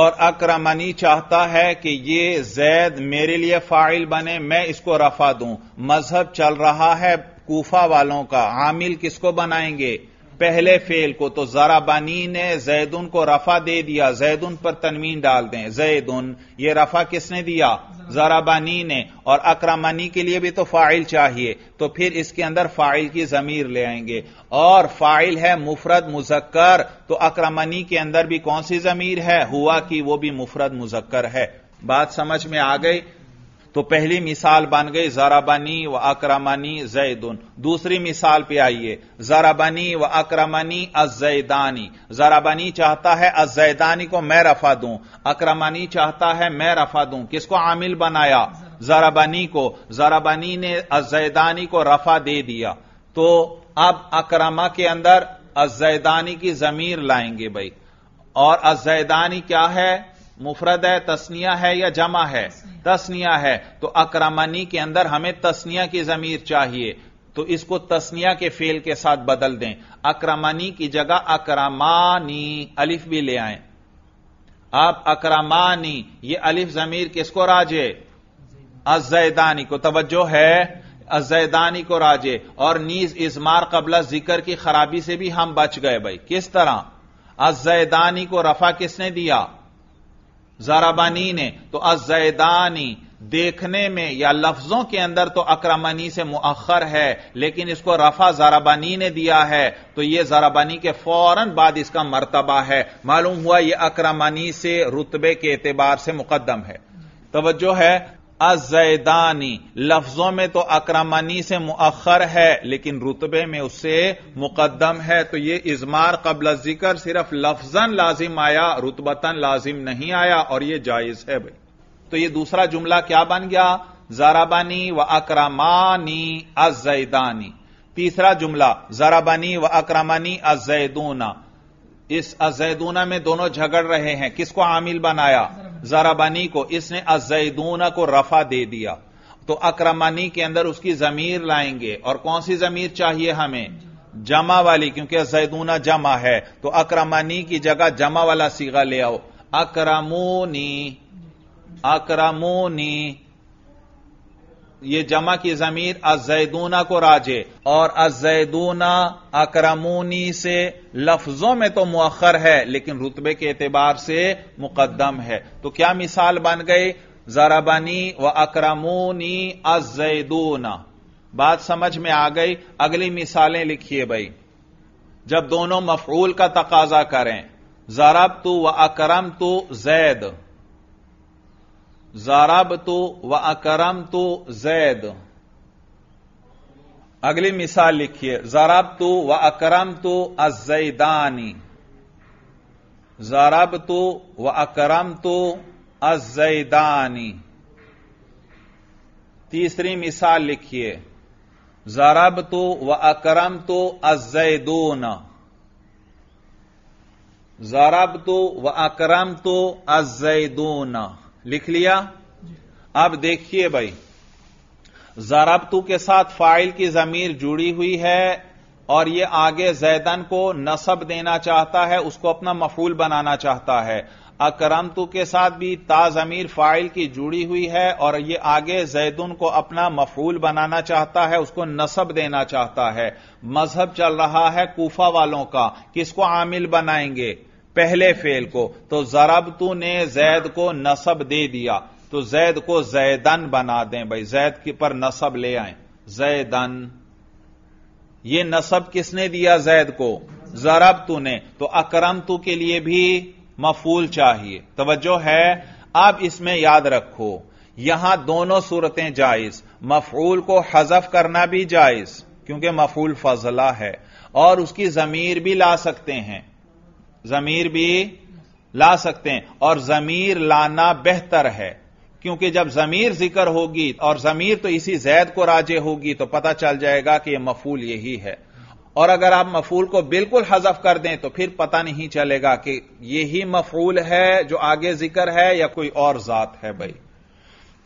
और अक्रमनी चाहता है कि ये जैद मेरे लिए फाइल बने मैं इसको रफा दूं मजहब चल रहा है कूफा वालों का आमिल किसको बनाएंगे पहले फेल को तो जराबानी ने जैदुन को रफा दे दिया जैदुन पर तनवीन डाल दें जैदुन ये रफा किसने दिया जराबानी ने और अक्रमानी के लिए भी तो फाइल चाहिए तो फिर इसके अंदर फाइल की जमीर ले आएंगे और फाइल है मुफरत मुजक्कर तो अक्रमानी के अंदर भी कौन सी जमीर है हुआ कि वो भी मुफरत मुजक्कर है बात समझ में आ गई तो पहली मिसाल बन गई बनी व अक्रमनी जैदुन दूसरी मिसाल पे आइए बनी व अक्रमनी अजैदानी जाराबानी चाहता है अजैदानी को मैं रफा दूं अक्रमानी चाहता है मैं रफा दूं किसको आमिल बनाया जाराबानी को जाराबानी ने अजैदानी को रफा दे दिया तो अब अक्रमा के अंदर अजैदानी की जमीर लाएंगे भाई और अजैदानी क्या है मुफरद है तस्निया है या जमा है तस्निया है तो अक्रमनी के अंदर हमें तस्निया की जमीर चाहिए तो इसको तस्निया के फेल के साथ बदल दें अक्रमनी की जगह अक्रमानी अलिफ भी ले आए आप अक्रमानी ये अलिफ जमीर किसको राजे अजैदानी को तवज्जो है अजैदानी को राजे और नीज इजमार कबला जिक्र की खराबी से भी हम बच गए भाई किस तरह अजैदानी को रफा किसने दिया जाराबानी ने तो अजैदानी देखने में या लफ्जों के अंदर तो अक्रमनी से मुखर है लेकिन इसको रफा जाराबानी ने दिया है तो यह जाराबानी के फौरन बाद इसका मरतबा है मालूम हुआ यह अक्रमनी से रुतबे के एतबार से मुकदम है तोज्जो है अजैदानी लफ्जों में तो अक्रमनी से मुअखर है लेकिन रुतबे में उससे मुकदम है तो यह इजमार कबल जिक्र सिर्फ लफ्जन लाजिम आया रुतबतन लाजिम नहीं आया और यह जायज है भाई तो यह दूसरा जुमला क्या बन गया जराबानी व अक्रमानी अजैदानी तीसरा जुमला जराबानी व अक्रमानी अजैदूना इस अजैदूना में दोनों झगड़ रहे हैं किसको आमिल बनाया जराबानी को इसने अजैदूना को रफा दे दिया तो अक्रमानी के अंदर उसकी जमीर लाएंगे और कौन सी जमीर चाहिए हमें जमा वाली क्योंकि अजैदूना जमा है तो अक्रमानी की जगह जमा वाला सीगा ले आओ अक्रमोनी अक्रमोनी यह जमा की जमीर अजैदूना को राजे और अजैदूना अकरमूनी से लफ्जों में तो मुखर है लेकिन रुतबे के एतबार से मुकदम है तो क्या मिसाल बन गई जराबनी व अकरमूनी अजैदूना बात समझ में आ गई अगली मिसालें लिखिए भाई जब दोनों मफरूल का तकाजा करें जरब तू व अक्रम तू जैद ઝરાબતુ વ અકરમતુ ઝૈદ આગલે મિસાલ લખીયે ઝરાબતુ વ અકરમતુ અઝૈદાનિ ઝરાબતુ વ અકરમતુ અઝૈદાનિ તીસરી મિસાલ લખીયે ઝરાબતુ વ અકરમતુ અઝૈદুনা ઝરાબતુ વ અકરમતુ અઝૈદুনা लिख लिया अब देखिए भाई तू के साथ फाइल की जमीर जुड़ी हुई है और यह आगे जैदन को नसब देना चाहता है उसको अपना मफूल बनाना चाहता है अकरम तू के साथ भी ताज अमीर फाइल की जुड़ी हुई है और यह आगे जैदुन को अपना मफूल बनाना चाहता है उसको नसब देना चाहता है मजहब चल रहा है कूफा वालों का किसको आमिल बनाएंगे पहले फेल को तो तू ने जैद को नसब दे दिया तो जैद को जैदन बना दें भाई जैद के पर नसब ले आए जैदन ये नसब किसने दिया जैद को तू ने तो तू के लिए भी मफूल चाहिए तोज्जो है अब इसमें याद रखो यहां दोनों सूरतें जायज मफूल को हजफ करना भी जायज क्योंकि मफूल फजला है और उसकी जमीर भी ला सकते हैं जमीर भी ला सकते हैं और जमीर लाना बेहतर है क्योंकि जब जमीर जिक्र होगी और जमीर तो इसी जैद को राजे होगी तो पता चल जाएगा कि यह मफूल यही है और अगर आप मफूल को बिल्कुल हजफ कर दें तो फिर पता नहीं चलेगा कि यही मफूल है जो आगे जिक्र है या कोई और जात है भाई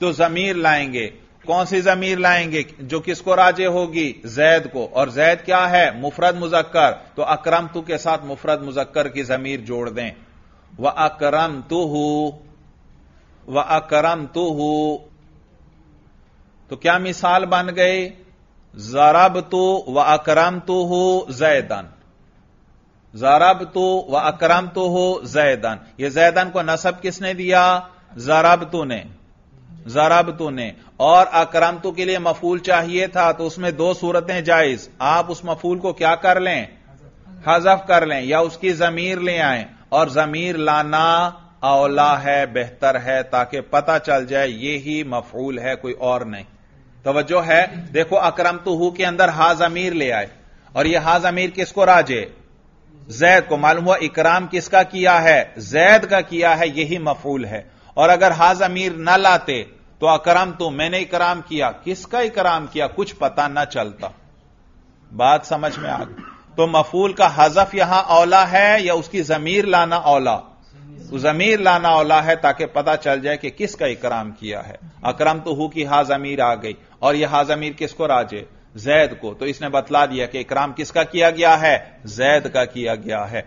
तो जमीर लाएंगे कौन सी जमीर लाएंगे जो किसको राजे होगी जैद को और जैद क्या है मुफरद मुजक्कर तो अक्रम तू के साथ मुफरद मुजक्कर की जमीर जोड़ दें व अक्रम तू हू व अक्रम तू हू तो क्या मिसाल बन गई जराब तू व अक्रम तू हो जैदन जराब तू व अक्रम तू हो जैदन यह जैदन को नसब किसने दिया जराब तू ने जराबतों ने और अक्रामतों के लिए मफूल चाहिए था तो उसमें दो सूरतें जायज आप उस मफूल को क्या कर लें हजफ कर लें या उसकी जमीर ले आए और जमीर लाना औला है बेहतर है ताकि पता चल जाए ये ही मफूल है कोई और नहीं तोज्जो है देखो अक्रम तो के अंदर हा जमीर ले आए और यह हा जमीर किसको राजे जैद को मालूम हुआ इकराम किसका किया है जैद का किया है यही मफूल है और अगर हाज अमीर ना लाते तो अकराम तो मैंने इकराम किया किसका इकराम किया कुछ पता ना चलता बात समझ में आ गई तो मफूल का हजफ यहां औला है या उसकी जमीर लाना औला तो जमीर लाना औला है ताकि पता चल जाए कि किसका इकराम किया है अकरम तो हु की हा जमीर आ गई और यह हा जमीर किसको राजे जैद को तो इसने बतला दिया कि इकराम किसका किया गया है जैद का किया गया है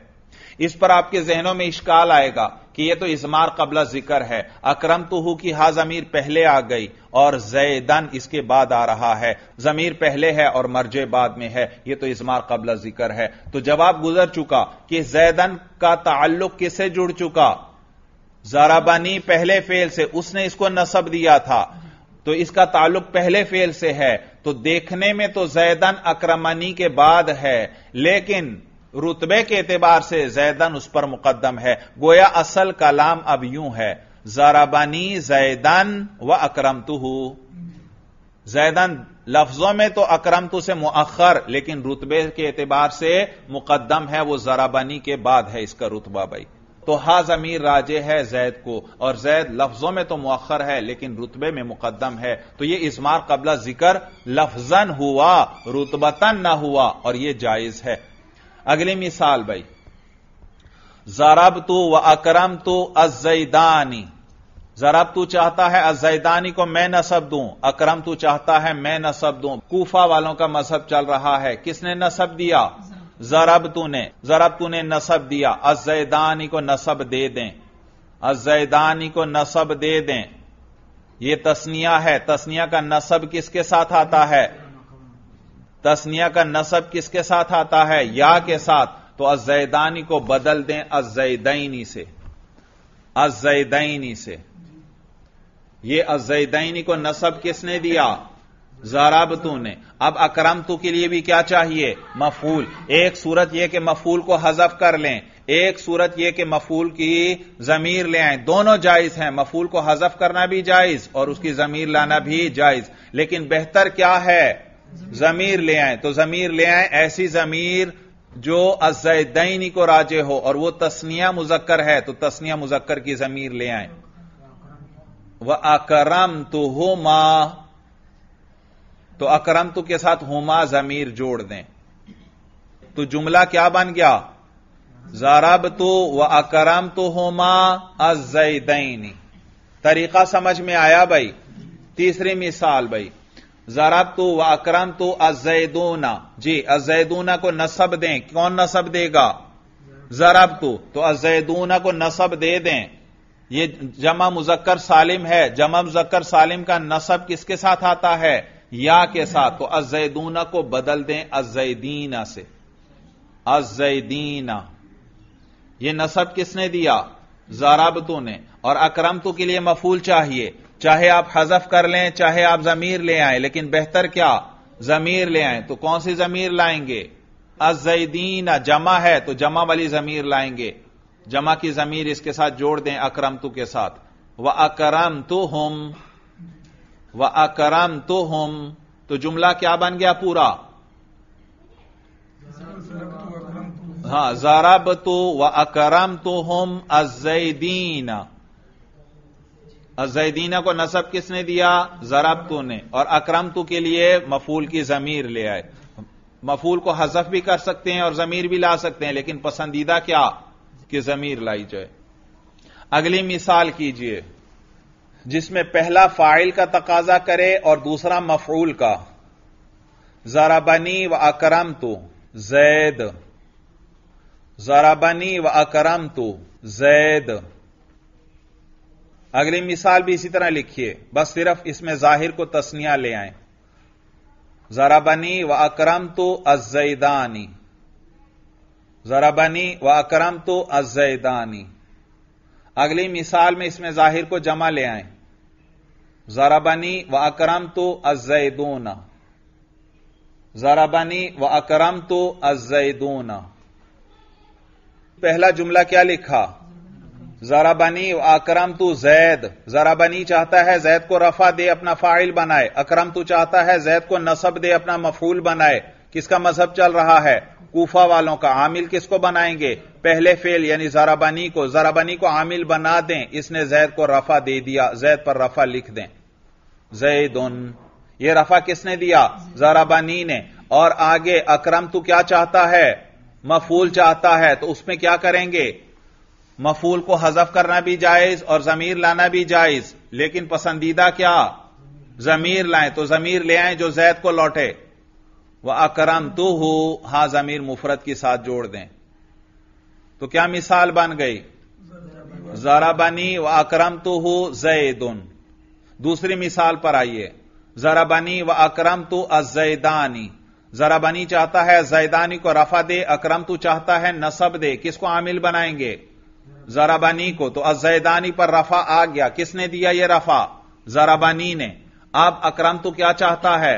इस पर आपके जहनों में इश्काल आएगा कि यह तो इसमार कबला जिक्र है अक्रम तो हु की हा जमीर पहले आ गई और जैदन इसके बाद आ रहा है जमीर पहले है और मर्जे बाद में है यह तो इसमार कबला जिक्र है तो जवाब गुजर चुका कि जैदन का ताल्लुक किसे जुड़ चुका जराबानी पहले फेल से उसने इसको नसब दिया था तो इसका ताल्लुक पहले फेल से है तो देखने में तो जैदन अक्रमनी के बाद है लेकिन रुतबे के एतबार से जैदन उस पर मुकदम है गोया असल कलाम अब यूं है जराबानी जैदन व अक्रम जैदन लफ्जों में तो अक्रम तु से मुअखर लेकिन रुतबे के एतबार से मुकदम है वो जराबानी के बाद है इसका रुतबा भाई तो हा जमीर राजे है जैद को और जैद लफ्जों में तो मौखर है लेकिन रुतबे में मुकदम है तो यह इसमार कबला जिक्र लफजन हुआ रुतबतन ना हुआ और यह जायज है अगली मिसाल भाई जराब तो व अकरम तो अजैदानी जराब तू चाहता है अजैदानी को मैं नसब दूं अक्रम तू चाहता है मैं नसब दूं कूफा वालों का मजहब चल रहा है किसने नसब दिया जराब तू ने जराब तू ने नसब दिया अजैदानी को नसब दे दें अजैदानी को नसब दे दें यह तस्निया है तस्निया का नसब किसके साथ आता है तस्निया का नसब किसके साथ आता है या के साथ तो अजैदानी को बदल दें अजैदैनी से अजैदैनी से ये अजैदैनी को नसब किसने दिया तू ने अब अक्रम तू के लिए भी क्या चाहिए मफूल एक सूरत यह कि मफूल को हजफ कर लें एक सूरत यह कि मफूल की जमीर ले आए दोनों जायज हैं मफूल को हजफ करना भी जायज और उसकी जमीर लाना भी जायज लेकिन बेहतर क्या है जमीर ले आए तो जमीर ले आए ऐसी जमीर जो अजैदैनी को राजे हो और वो तस्निया मुजक्कर है तो तस्निया मुजक्कर की जमीर ले आए वह अकरम तो होमा तो अकरम तो के साथ हुमा जमीर जोड़ दें तो जुमला क्या बन गया जारब तो व अकरम तो होमा अजैदैनी तरीका समझ में आया भाई तीसरी मिसाल भाई जराब तो व अक्रम तो अजैदोना जी अजैदोना को नसब दें कौन नसब देगा जराब तो, तो अजैदोना को नसब दे दें ये जमा मुजक्कर सालिम है जमा मुजक्कर सालिम का नसब किसके साथ आता है या के साथ तो अजैदूना को बदल दें अजैदीना से अजैदीना यह नसब किसने दिया तो ने और अक्रम तो के लिए मफूल चाहिए चाहे आप हजफ कर लें चाहे आप जमीर ले आए लेकिन बेहतर क्या जमीर ले आए तो कौन सी जमीर लाएंगे अजैदीन जमा है तो जमा वाली जमीर लाएंगे जमा की जमीर इसके साथ जोड़ दें अकरम तू के साथ व अकरम तो हम व अकरम तो हम तो जुमला क्या बन गया पूरा हां जराब तो व अकरम तो हम अजैदीन जैदीना को नसब किसने दिया जराब तू ने और अक्रम तू के लिए मफूल की जमीर ले आए मफूल को हजफ भी कर सकते हैं और जमीर भी ला सकते हैं लेकिन पसंदीदा क्या कि जमीर लाई जाए अगली मिसाल कीजिए जिसमें पहला फाइल का तकाजा करे और दूसरा मफूल का जराबनी व अक्रम तो जैद जराबनी व अक्रम तो जैद अगली मिसाल भी इसी तरह लिखिए बस सिर्फ इसमें जाहिर को तस्निया ले आए जराबनी व अकरम तो अजैदानी जराबनी व अकरम तो अजैदानी अगली मिसाल में इसमें जाहिर को जमा ले आए जराबनी व अकरम तो अजैदोना जराबनी व अकरम तो अजैदोना पहला जुमला क्या लिखा जरा बनी अक्रम तू जैद जरा बनी चाहता है जैद को रफा दे अपना फाइल बनाए अक्रम तू चाहता है जैद को नसब दे अपना मफूल बनाए किसका मजहब चल रहा है कूफा वालों का आमिल किसको बनाएंगे पहले फेल यानी जराबनी को जराबनी को आमिल बना दें इसने जैद को रफा दे दिया जैद पर रफा लिख दें जैद ये रफा किसने दिया जराबानी ने और आगे अक्रम तू क्या चाहता है मफूल चाहता है तो उसमें क्या करेंगे मफूल को हजफ करना भी जायज और जमीर लाना भी जायज लेकिन पसंदीदा क्या जमीर लाएं तो जमीर ले आए जो जैद को लौटे वह अकरम तो हो हां जमीर मुफरत के साथ जोड़ दें तो क्या मिसाल बन गई जरा बनी व अकरम तो हो जैदन दूसरी मिसाल पर आइए जरा बनी व अकरम तो अजैदानी जरा बनी चाहता है जैदानी को रफा दे अकरम तो चाहता है नसब दे किसको आमिल बनाएंगे जराबानी को तो अजैदानी पर रफा आ गया किसने दिया यह रफा जराबानी ने अब अक्रम तो क्या चाहता है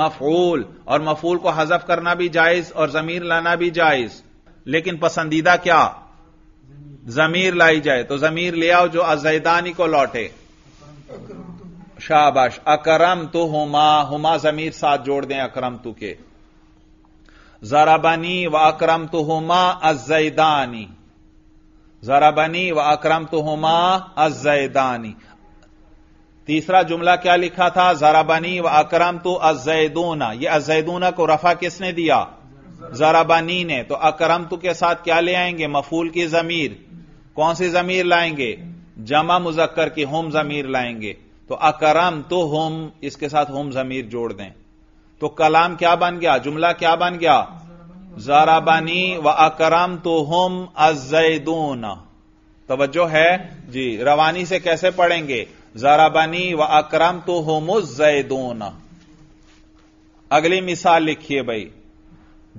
मफूल और मफूल को हजफ करना भी जायज और जमीर लाना भी जायज लेकिन पसंदीदा क्या जमीर लाई जाए तो जमीर ले आओ जो अजैदानी को लौटे शाबाश अकरम तो हुमा हुमा जमीर साथ जोड़ दें अकरम तू के जराबानी व अक्रम तो हुमा अजैदानी जराबनी व अक्रम तो हुमा अजैदानी तीसरा जुमला क्या लिखा था जराबनी व अक्रम तो अजैदूना यह अजैदूना को रफा किसने दिया जराबानी ने तो अक्रम तो के साथ क्या ले आएंगे मफूल की जमीर कौन सी जमीर लाएंगे जमा मुजक्कर की होम जमीर लाएंगे तो अकरम तो होम इसके साथ होम जमीर जोड़ दें तो कलाम क्या बन गया जुमला क्या बन गया जाराबानी व अकराम तो हम अजैदून तवज्जो है जी रवानी से कैसे पढ़ेंगे जाराबानी व अकराम तो होमोजैदून अगली मिसाल लिखिए भाई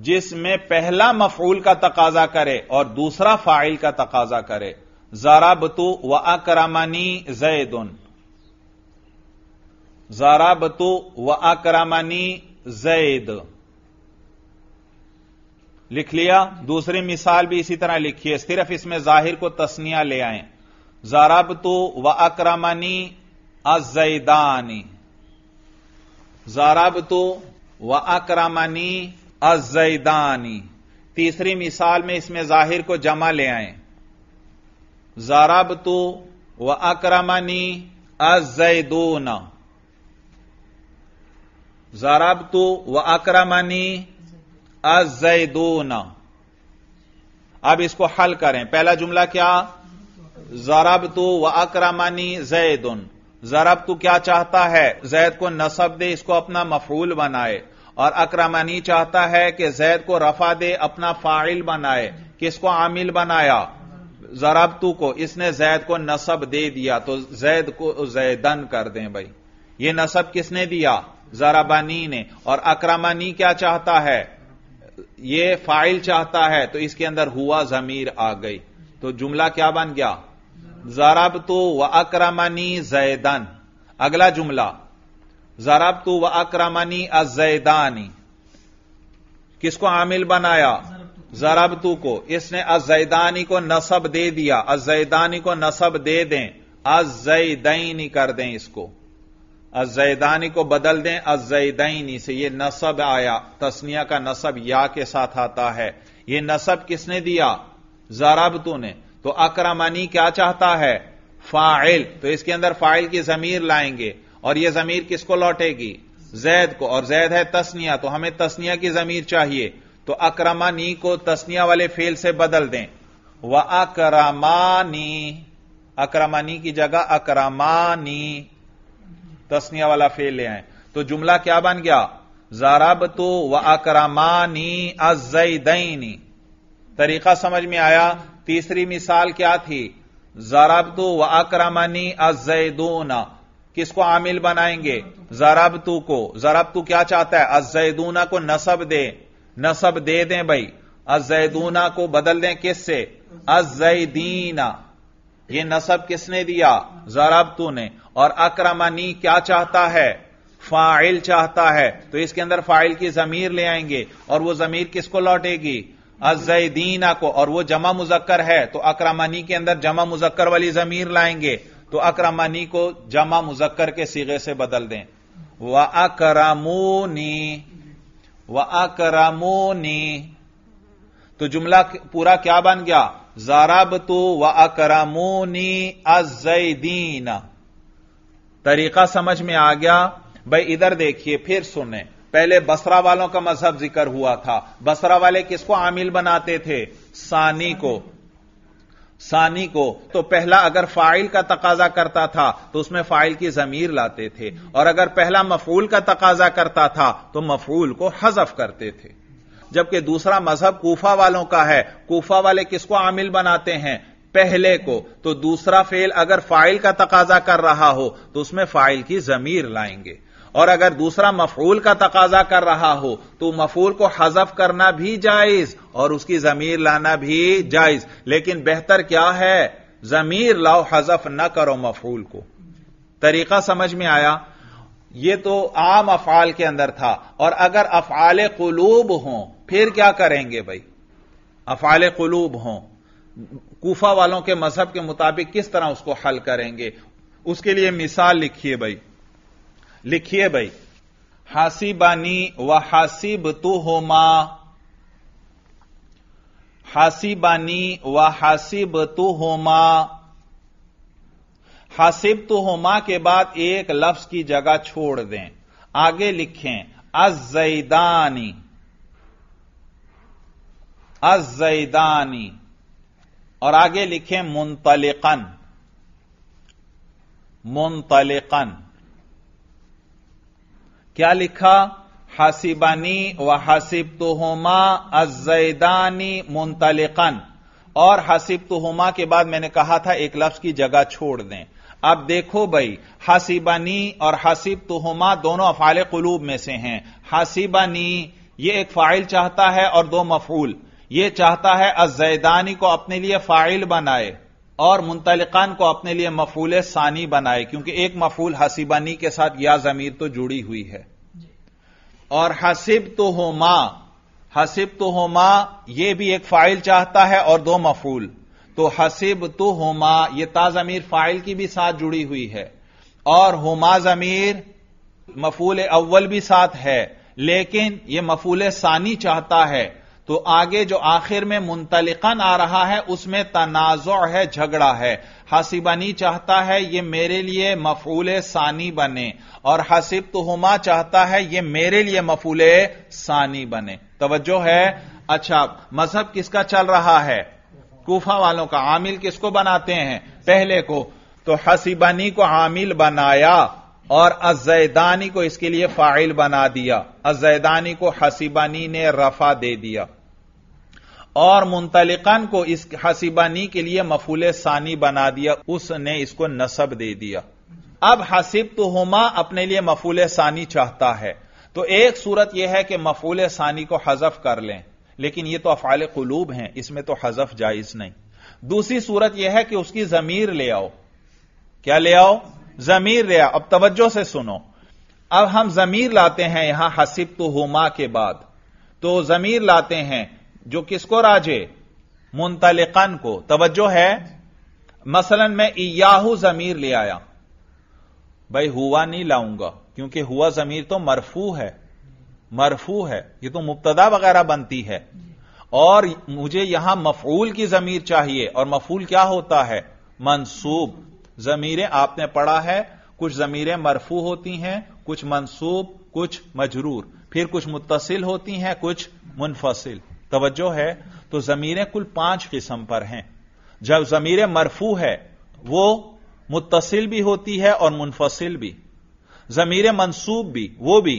जिसमें पहला मफूल का तकाजा करे और दूसरा फाइल का तकाजा करे जाराबतु व अकरामानी जैदुन जाराबतु व अकरामानी जैद लिख लिया दूसरी मिसाल भी इसी तरह लिखी है सिर्फ इसमें जाहिर को तस्निया ले आए जराब तो व अक्रमनी अजैदानी जराब तो व अक्रमनी अजैदानी तीसरी मिसाल में इसमें जाहिर को जमा ले आए जराब तो व अक्रमनी अजैदून जराब तो व अक्रमनी अजैदून अब इसको हल करें पहला जुमला क्या जरब तो व जैद उन जरब तो क्या चाहता है जैद को नसब दे इसको अपना मफूल बनाए और अक्रमानी चाहता है कि जैद को रफा दे अपना फाइल बनाए किसको आमिल बनाया तू को इसने जैद को नसब दे दिया तो जैद को जैदन कर दें भाई ये नसब किसने दिया जराबानी ने और अक्रमानी क्या चाहता है ये फाइल चाहता है तो इसके अंदर हुआ जमीर आ गई तो जुमला क्या बन गया जराब तो व अक्रमनी जैदन अगला जुमला जराब तो व अक्रमनी अजैदानी किसको आमिल बनाया जराब तू को इसने अजैदानी को नसब दे दिया अजैदानी को नसब दे दें अजैदैनी कर दें इसको अजैदानी को बदल दें अजैदैनी से यह नसब आया तस्निया का नसब या के साथ आता है यह नसब किसने दिया जराबतू ने तो अक्रमानी क्या चाहता है फाइल तो इसके अंदर फाइल की जमीर लाएंगे और यह जमीर किसको लौटेगी जैद को और जैद है तस्निया तो हमें तस्निया की जमीर चाहिए तो अक्रमानी को तस्निया वाले फेल से बदल दें वह अक्रमानी अक्रमानी की जगह अक्रमानी तस्निया वाला फेल ले आए तो जुमला क्या बन गया जाराब तो व अकरमानी अजैदैनी तरीका समझ में आया तीसरी मिसाल क्या थी जाराब तो व अकरमानी अजैदूना किसको आमिल बनाएंगे तू को तू क्या चाहता है अजैदूना को नसब दे नसब दे दें भाई अजैदूना को बदल दें किससे अजैदीना ये नसब किसने दिया जराब तू ने और अक्रमनी क्या चाहता है फाइल चाहता है तो इसके अंदर फाइल की जमीर ले आएंगे और वो जमीर किसको लौटेगी अजैदीना को और वो जमा मुजक्कर है तो अक्रमनी के अंदर जमा मुजक्कर वाली जमीर लाएंगे तो अक्रमनी को जमा मुजक्कर के सीगे से बदल दें व अकरमूनी व अकरमूनी तो जुमला पूरा क्या बन गया जाराब तो व अकरामोनी अजैदीन तरीका समझ में आ गया भाई इधर देखिए फिर सुने पहले बसरा वालों का मजहब जिक्र हुआ था बसरा वाले किसको आमिल बनाते थे सानी को सानी को तो पहला अगर फाइल का तकाजा करता था तो उसमें फाइल की जमीर लाते थे और अगर पहला मफूल का तकाजा करता था तो मफूल को हजफ करते थे जबकि दूसरा मजहब कोफा वालों का है कोफा वाले किसको आमिल बनाते हैं पहले को तो दूसरा फेल अगर फाइल का तकाजा कर रहा हो तो उसमें फाइल की जमीर लाएंगे और अगर दूसरा मफूल का तकाजा कर रहा हो तो मफूल को हजफ करना भी जायज और उसकी जमीर लाना भी जायज लेकिन बेहतर क्या है जमीर लाओ हजफ ना करो मफूल को तरीका समझ में आया यह तो आम अफाल के अंदर था और अगर अफाल कलूब हों फिर क्या करेंगे भाई अफाल कुलूब हों कूफा वालों के मजहब के मुताबिक किस तरह उसको हल करेंगे उसके लिए मिसाल लिखिए भाई लिखिए भाई हासिबानी व हासिब तू होमा हासिबानी व हासिब तू होमा हासिब तो होमा के बाद एक लफ्ज की जगह छोड़ दें आगे लिखें अजैदानी अजैदानी और आगे लिखे मुंतलिकन मुंतलिकन क्या लिखा हसीबानी व हसीब तो हुमा अजैदानी मुंतलिकन और हसीब हुमा के बाद मैंने कहा था एक लफ्ज की जगह छोड़ दें अब देखो भाई हसीबानी और हसीब हुमा दोनों अफाल कलूब में से हैं हसीबानी यह एक फाइल चाहता है और दो मफूल यह चाहता है अजैदानी को अपने लिए फाइल बनाए और मुंतलिकान को अपने लिए मफूल सानी बनाए क्योंकि एक मफूल हसीबानी के साथ या जमीर तो जुड़ी हुई है और हसीब तो हो मां हसीब तो हो मां यह भी एक फाइल चाहता है और दो मफूल तो हसीब तो मां यह ताजमीर फाइल की भी साथ जुड़ी हुई है और हुमा जमीर मफूल अव्वल भी साथ है लेकिन यह मफूल सानी चाहता है तो आगे जो आखिर में मुंतलिकन आ रहा है उसमें तनाजो है झगड़ा है हसीबनी चाहता है ये मेरे लिए मफूल सानी बने और हसीब तुहुमा चाहता है ये मेरे लिए मफूल सानी बने तोज्जो है अच्छा मजहब किसका चल रहा है कूफा वालों का आमिल किसको बनाते हैं पहले को तो हसीबनी को आमिल बनाया और अजैदानी को इसके लिए फाइल बना दिया अजैदानी को हसीबानी ने रफा दे दिया और मुंतलिकन को इस हसीबानी के लिए मफूल सानी बना दिया उसने इसको नसब दे दिया अब हसीब तो हुमा अपने लिए मफूल सानी चाहता है तो एक सूरत यह है कि मफूल सानी को हजफ कर लें लेकिन यह तो अफाल कलूब हैं इसमें तो हजफ जायज नहीं दूसरी सूरत यह है कि उसकी जमीर ले आओ क्या ले आओ जमीर रिया अब तवज्जो से सुनो अब हम जमीर लाते हैं यहां हसिब तो हुमा के बाद तो जमीर लाते हैं जो किसको राजे मुंतलिकन को तवज्जो है मसलन मैं इयाहू जमीर ले आया भाई हुआ नहीं लाऊंगा क्योंकि हुआ जमीर तो मरफू है मरफू है ये तो मुबतदा वगैरह बनती है और मुझे यहां मफूल की जमीर चाहिए और मफूल क्या होता है मंसूब जमीरें आपने पढ़ा है कुछ जमीरें मरफू होती हैं कुछ मनसूब कुछ मजरूर फिर कुछ मुतसिल होती हैं कुछ मुनफसिल तवज्जो है तो जमीरें कुल पांच किस्म पर हैं जब जमीरें मरफू है वो मुतसिल भी होती है और मुनफसिल भी जमीरें मनसूब भी वो भी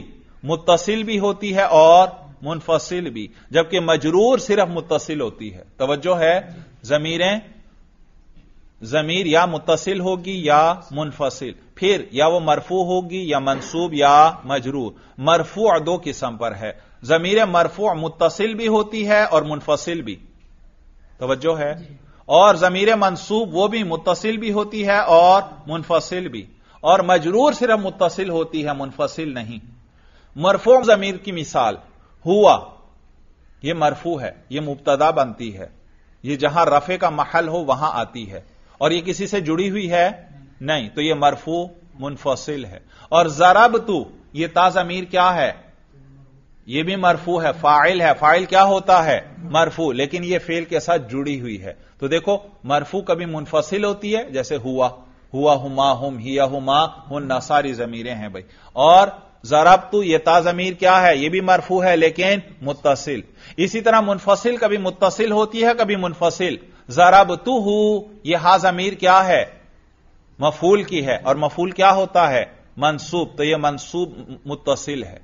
मुतसिल भी होती है और मुनफसिल भी जबकि मजरूर सिर्फ मुतसिल होती है तवज्जो है जमीरें जमीर या मुतसिल होगी या मुनफसिल फिर या वो मरफू होगी या मनसूब या मजरू मरफू दो किस्म पर है जमीर मरफू मुतसिल भी होती है और मुनफसिल भी तोज्जो है और जमीर मनसूब वो भी मुतसिल भी होती है और मुनफसिल भी और मजरूर सिर्फ मुतसिल होती है मुनफसिल नहीं मरफू जमीर की मिसाल हुआ यह मरफू है यह मुबतदा बनती है यह जहां रफे का महल हो वहां आती है और ये किसी से जुड़ी हुई है नहीं तो ये मरफू मुनफसिल है और जराब तू ये अमीर क्या है ये भी मरफू है फाइल है फाइल क्या होता है मरफू लेकिन ये फेल के साथ जुड़ी हुई है तो देखो मरफू कभी मुनफसिल होती है जैसे हुआ हुआ हुमा हुम हिया हुमा हुन्ना सारी जमीरें हैं भाई और जराब तू ये अमीर क्या है यह भी मरफू है लेकिन मुतसिल इसी तरह मुनफसिल कभी मुतसिल होती है कभी मुनफसिल जराब तुहू यह हाज अमीर क्या है मफूल की है और मफूल क्या होता है मनसूब तो यह मनसूब मुतसिल है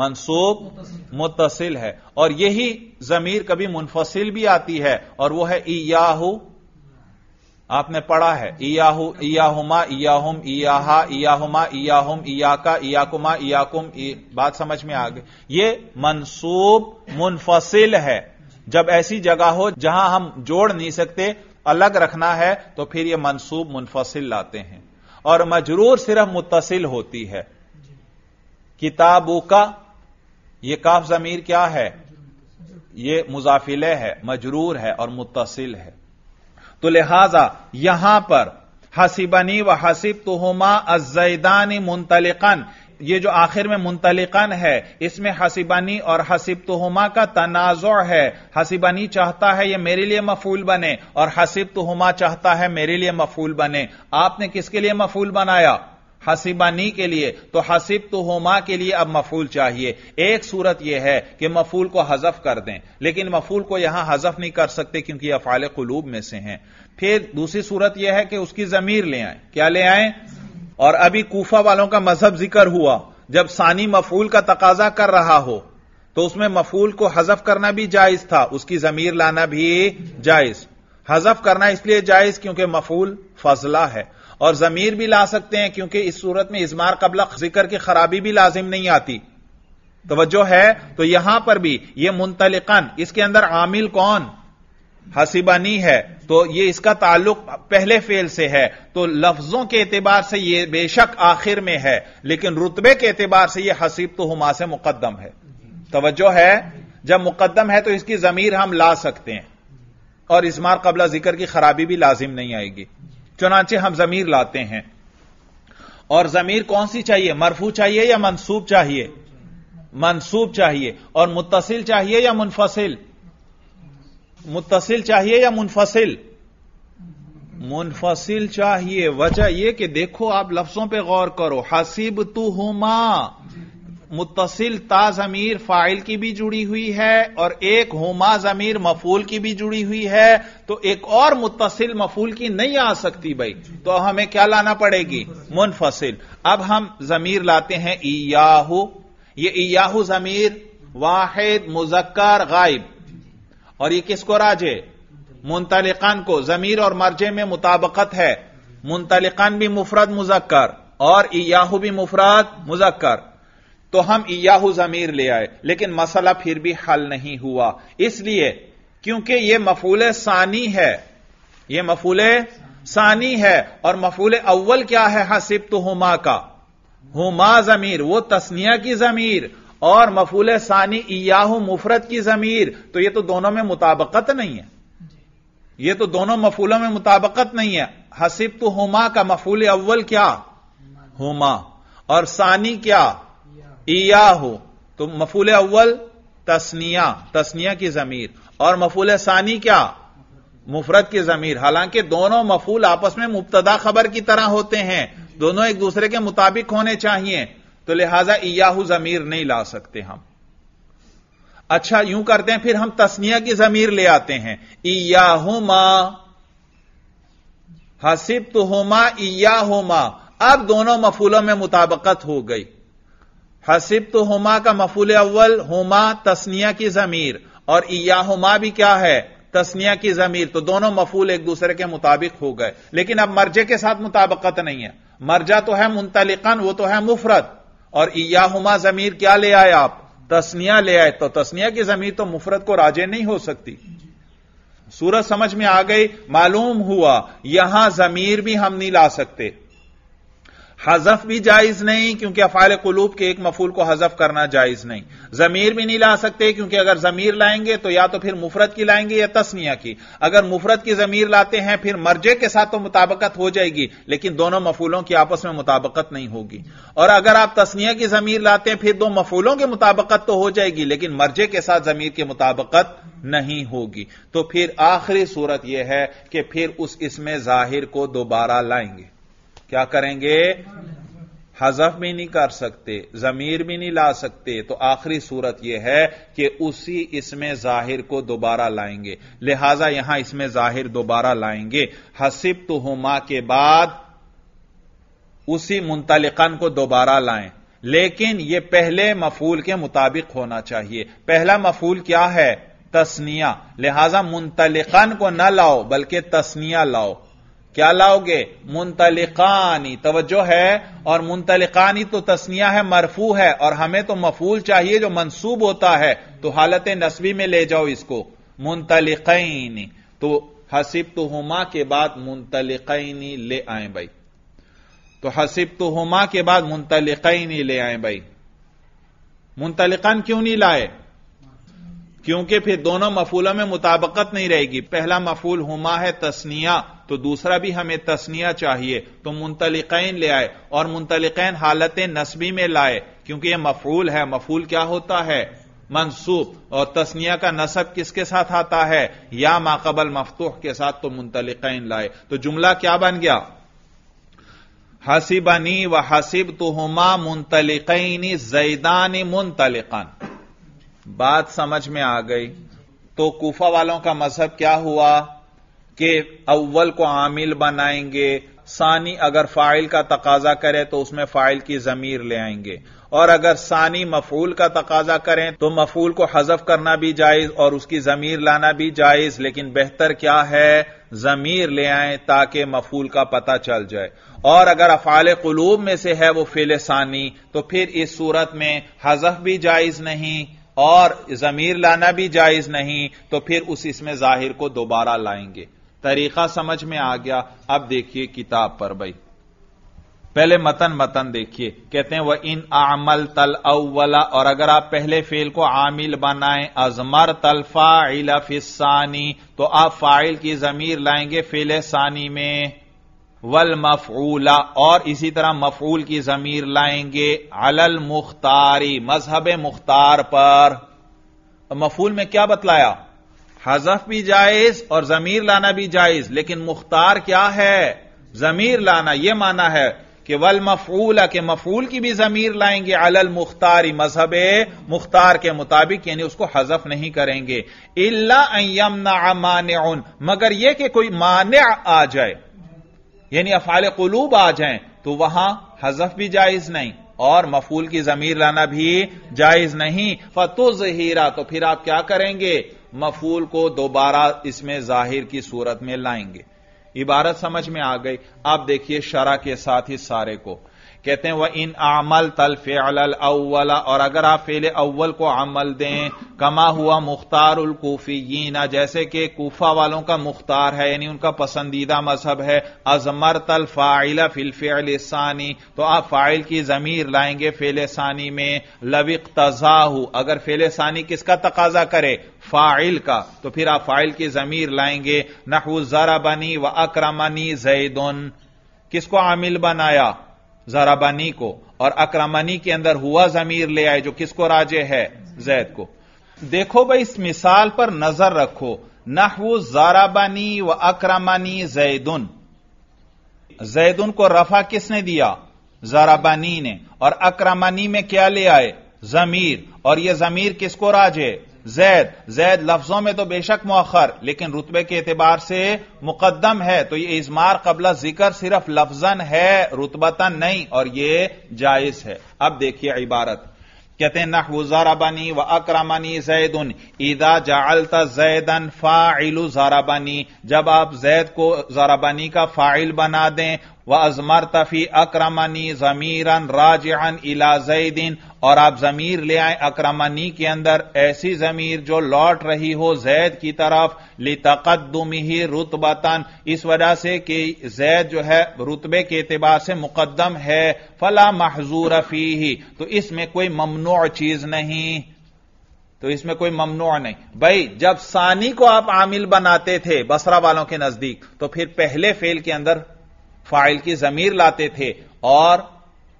मनसूब मुतसिल है और यही जमीर कभी मुनफसिल भी आती है और वह है ईयाहू आपने पढ़ा है इयाहू इयाहुमा इयाहुम इयाहा इयाहुमा इयाहुम इयाका इयाकुमा इयाकुम बात समझ में आ गई ये मनसूब मुनफसिल है जब ऐसी जगह हो जहां हम जोड़ नहीं सकते अलग रखना है तो फिर यह मनसूब मुनफसिल लाते हैं और मजरूर सिर्फ मुतसिल होती है किताबों का यह काफ जमीर क्या है यह मुजाफिले है मजरूर है और मुतसिल है तो लिहाजा यहां पर हसीबनी व हसीब तुहमा अजैदानी मुंतलिकन ये जो आखिर में मुंतलिकन है इसमें हसीबानी और हसीब तुहमा का तनाजो है हसीबानी चाहता है ये मेरे लिए मफूल बने और हसीब तुहमा चाहता है मेरे लिए मफूल बने आपने किसके लिए मफूल बनाया हसीबानी के लिए तो हसीब तो होमा के लिए अब मफूल चाहिए एक सूरत यह है कि मफूल को हजफ कर दें लेकिन मफूल को यहां हजफ नहीं कर सकते क्योंकि अफाल कलूब में से हैं फिर दूसरी सूरत यह है कि उसकी जमीर ले आए क्या ले आए और अभी कूफा वालों का मजहब जिक्र हुआ जब सानी मफूल का तकाजा कर रहा हो तो उसमें मफूल को हजफ करना भी जायज था उसकी जमीर लाना भी जायज हजफ करना इसलिए जायज क्योंकि मफूल फजला है और जमीर भी ला सकते हैं क्योंकि इस सूरत में इजमार कबला जिक्र की खराबी भी लाजिम नहीं आती तो है तो यहां पर भी यह मुंतलिकन इसके अंदर आमिल कौन हसीबानी है तो ये इसका ताल्लुक पहले फेल से है तो लफ्जों के एतबार से ये बेशक आखिर में है लेकिन रुतबे के एतबार से ये हसीब तो हुमा से मुकदम है तोज्जो है जब मुकदम है तो इसकी जमीर हम ला सकते हैं और इसमार कबला जिक्र की खराबी भी लाजिम नहीं आएगी चुनाचे हम जमीर लाते हैं और जमीर कौन सी चाहिए मरफू चाहिए या मनसूब चाहिए मनसूब चाहिए और मुतसिल चाहिए या मुनफसिल मुतसिल चाहिए या मुनफसिल मुनफसिल चाहिए वजह यह कि देखो आप लफ्जों पर गौर करो हसीब तू हुमा मुतसिल ता जमीर फाइल की भी जुड़ी हुई है और एक हुमा जमीर मफूल की भी जुड़ी हुई है तो एक और मुतसिल मफूल की नहीं आ सकती भाई तो हमें क्या लाना पड़ेगी मुनफसिल अब हम जमीर लाते हैं ईयाहू ये ईयाहू जमीर वाहिद मुजक्कर गायब और ये किसको राज है मुंतलिकान को जमीर और मर्जे में मुताबकत है मुंतलिकान भी मुफरत मुजक्कर और इयाहू भी मुफरत मुजक्कर तो हम इयाहू जमीर ले आए लेकिन मसला फिर भी हल नहीं हुआ इसलिए क्योंकि यह मफूल सानी है यह मफूल सानी है और मफूल अव्वल क्या है हसिब तो हुमा का हुमा जमीर वो तस्निया की जमीर और मफूल सानी इयाहू मुफरत की जमीर तो यह तो दोनों में मुताबकत नहीं है यह तो दोनों मफूलों में मुताबकत नहीं है हसीब तो हुमा का मफूल अव्वल क्या हुमा और सानी क्या इयाहू तो मफूल अव्वल तस्निया तस्निया की जमीर और मफूल सानी क्या मुफरत की जमीर हालांकि दोनों मफूल आपस में मुबतदा खबर की तरह होते हैं दोनों एक दूसरे के मुताबिक होने चाहिए तो लिहाजा इयाहू जमीर नहीं ला सकते हम अच्छा यूं करते हैं फिर हम तस्निया की जमीर ले आते हैं इयाहुमा हसिब तो होमा ईयाहुमा अब दोनों मफूलों में मुताबकत हो गई हसिब तो होमा का मफूल अव्वल होमा तस्निया की जमीर और ईयाहुमा भी क्या है तस्निया की जमीर तो दोनों मफूल एक दूसरे के मुताबिक हो गए लेकिन अब मर्जे के साथ मुताबकत नहीं है मर्जा तो है मुंतलिकन वो तो है मुफरत और ईयाहुमा जमीर क्या ले आए आप तस्निया ले आए तो तस्निया की जमीर तो मुफरत को राजे नहीं हो सकती सूरत समझ में आ गई मालूम हुआ यहां जमीर भी हम नहीं ला सकते हजफ भी जायज नहीं क्योंकि अफाल कुलूब के एक मफूल को हजफ करना जायज नहीं जमीर भी नहीं ला सकते क्योंकि अगर जमीर लाएंगे तो या तो फिर मुफरत की लाएंगे या तस्निया की अगर मुफरत की जमीर लाते हैं फिर मर्जे के साथ तो मुताबकत हो जाएगी लेकिन दोनों मफूलों की आपस में मुताबकत नहीं होगी और अगर आप तस्निया की जमीर लाते हैं फिर दो मफूलों की मुताबकत तो हो जाएगी लेकिन मर्जे के साथ जमीर की मुताबकत नहीं होगी तो फिर आखिरी सूरत यह है कि फिर उस इसमें जाहिर को दोबारा लाएंगे क्या करेंगे हजफ भी नहीं कर सकते जमीर भी नहीं ला सकते तो आखिरी सूरत यह है कि उसी इसमें जाहिर को दोबारा लाएंगे लिहाजा यहां इसमें जाहिर दोबारा लाएंगे हसिब तो हुमा के बाद उसी मुंतलिकन को दोबारा लाएं लेकिन यह पहले मफूल के मुताबिक होना चाहिए पहला मफूल क्या है तस्निया लिहाजा मुंतलिकन को न लाओ बल्कि तस्निया लाओ क्या लाओगे मुंतलिकानी तवज्जो है और मुंतलिकानी तो तस्निया है मरफू है और हमें तो मफूल चाहिए जो मंसूब होता है तो हालत नस्बी में ले जाओ इसको मुंतलिकैनी तो हसीब तो हुमा के बाद मुंतलिकैनी ले आए भाई तो हसीब तो हुमा के बाद मुंतलिकैनी ले आए भाई मुंतलिकन क्यों नहीं लाए क्योंकि फिर दोनों मफूलों में मुताबकत नहीं रहेगी पहला मफूल हुमा है तस्निया तो दूसरा भी हमें तस्निया चाहिए तो मुंतलिकैन ले आए और मुंतलिकैन हालत नस्बी में लाए क्योंकि यह मफूल है मफूल क्या होता है मनसूब और तस्निया का नसब किसके साथ आता है या माकबल मफतूह के साथ तो मुंतलिकैन लाए तो जुमला क्या बन गया हसीबनी व हसीब तुहमा मुंतलिकैनी जैदानी मुंतलिकन बात समझ में आ गई तो कूफा वालों का मजहब क्या हुआ कि अव्वल को आमिल बनाएंगे सानी अगर फाइल का तकाजा करे तो उसमें फाइल की जमीर ले आएंगे और अगर सानी मफूल का तकाजा करें तो मफूल को हजफ करना भी जायज और उसकी जमीर लाना भी जायज लेकिन बेहतर क्या है जमीर ले आए ताकि मफूल का पता चल जाए और अगर अफाल कलूब में से है वो फेल सानी तो फिर इस सूरत में हजफ भी जायज नहीं और जमीर लाना भी जायज नहीं तो फिर उस इसमें जाहिर को दोबारा लाएंगे तरीका समझ में आ गया अब देखिए किताब पर भाई पहले मतन मतन देखिए कहते हैं वह इन आमल तल अवला और अगर आप पहले फेल को आमिल बनाएं अजमर तल फाइल फिसानी तो आप फाइल की जमीर लाएंगे फेल सानी में वल मफूला और इसी तरह मफूल की जमीर लाएंगे अलल मुख्तारी मजहब मुख्तार पर मफूल में क्या बतलाया हजफ भी जायज और जमीर लाना भी जायज लेकिन मुख्तार क्या है जमीर लाना यह माना है कि वल मफूल के मफूल की भी जमीर लाएंगे अलल मुख्तारी मजहब मुख्तार के मुताबिक यानी उसको हजफ नहीं करेंगे इल्ला मान मगर यह कि कोई मान आ जाए यानी अफाल कलूब आ जाए तो वहां हजफ भी जायज नहीं और मफूल की जमीर लाना भी जायज नहीं फतुज हीरा तो फिर आप क्या करेंगे मफूल को दोबारा इसमें जाहिर की सूरत में लाएंगे इबारत समझ में आ गई आप देखिए शरा के साथ ही सारे को कहते हैं वह इन अमल तल फेल अव्वला और अगर आप फेल अव्वल को अमल दें कमा हुआ मुख्तार उल ना जैसे कि कूफा वालों का मुख्तार है यानी उनका पसंदीदा मजहब है अजमर तल फाइल फिल फेल सानी तो आप फाइल की जमीर लाएंगे फेल सानी में लविक तजाहू अगर फेल सानी किसका तकाजा करे फाइल का तो फिर आप फाइल की जमीर लाएंगे नहू जरा बनी व अक्रमनी जैदन किसको आमिल बनाया जराबानी को और अक्रमानी के अंदर हुआ जमीर ले आए जो किसको राजे है जैद को देखो भाई इस मिसाल पर नजर रखो नहवू जाराबानी व अक्रमानी जैदुन जैदुन को रफा किसने दिया जाराबानी ने और अक्रमानी में क्या ले आए जमीर और यह जमीर किसको राजे जैद जैद लफ्जों में तो बेशक मौखर लेकिन रुतबे के एतबार से मुकदम है तो ये इजमार कबला जिक्र सिर्फ लफजन है रुतबतन नहीं और ये जायज है अब देखिए इबारत कहते हैं नहव जाराबानी व अकरामानी जैद ईदा जालता जैदन फाइलु जाराबानी जब आप जैद को जाराबानी का फाइल बना दें व अजमर तफी अक्रमनी जमीरन राजन इला जैदिन और आप जमीर ले आए अक्रमनी के अंदर ऐसी जमीर जो लौट रही हो जैद की तरफ लितकदमी ही रुतबतन इस वजह से कि जैद जो है रुतबे के एतबार से मुकदम है फला महजूर फी ही तो इसमें कोई ममनो चीज नहीं तो इसमें कोई ममनो नहीं भाई जब सानी को आप आमिल बनाते थे बसरा वालों के नजदीक तो फिर पहले फेल के अंदर फाइल की जमीर लाते थे और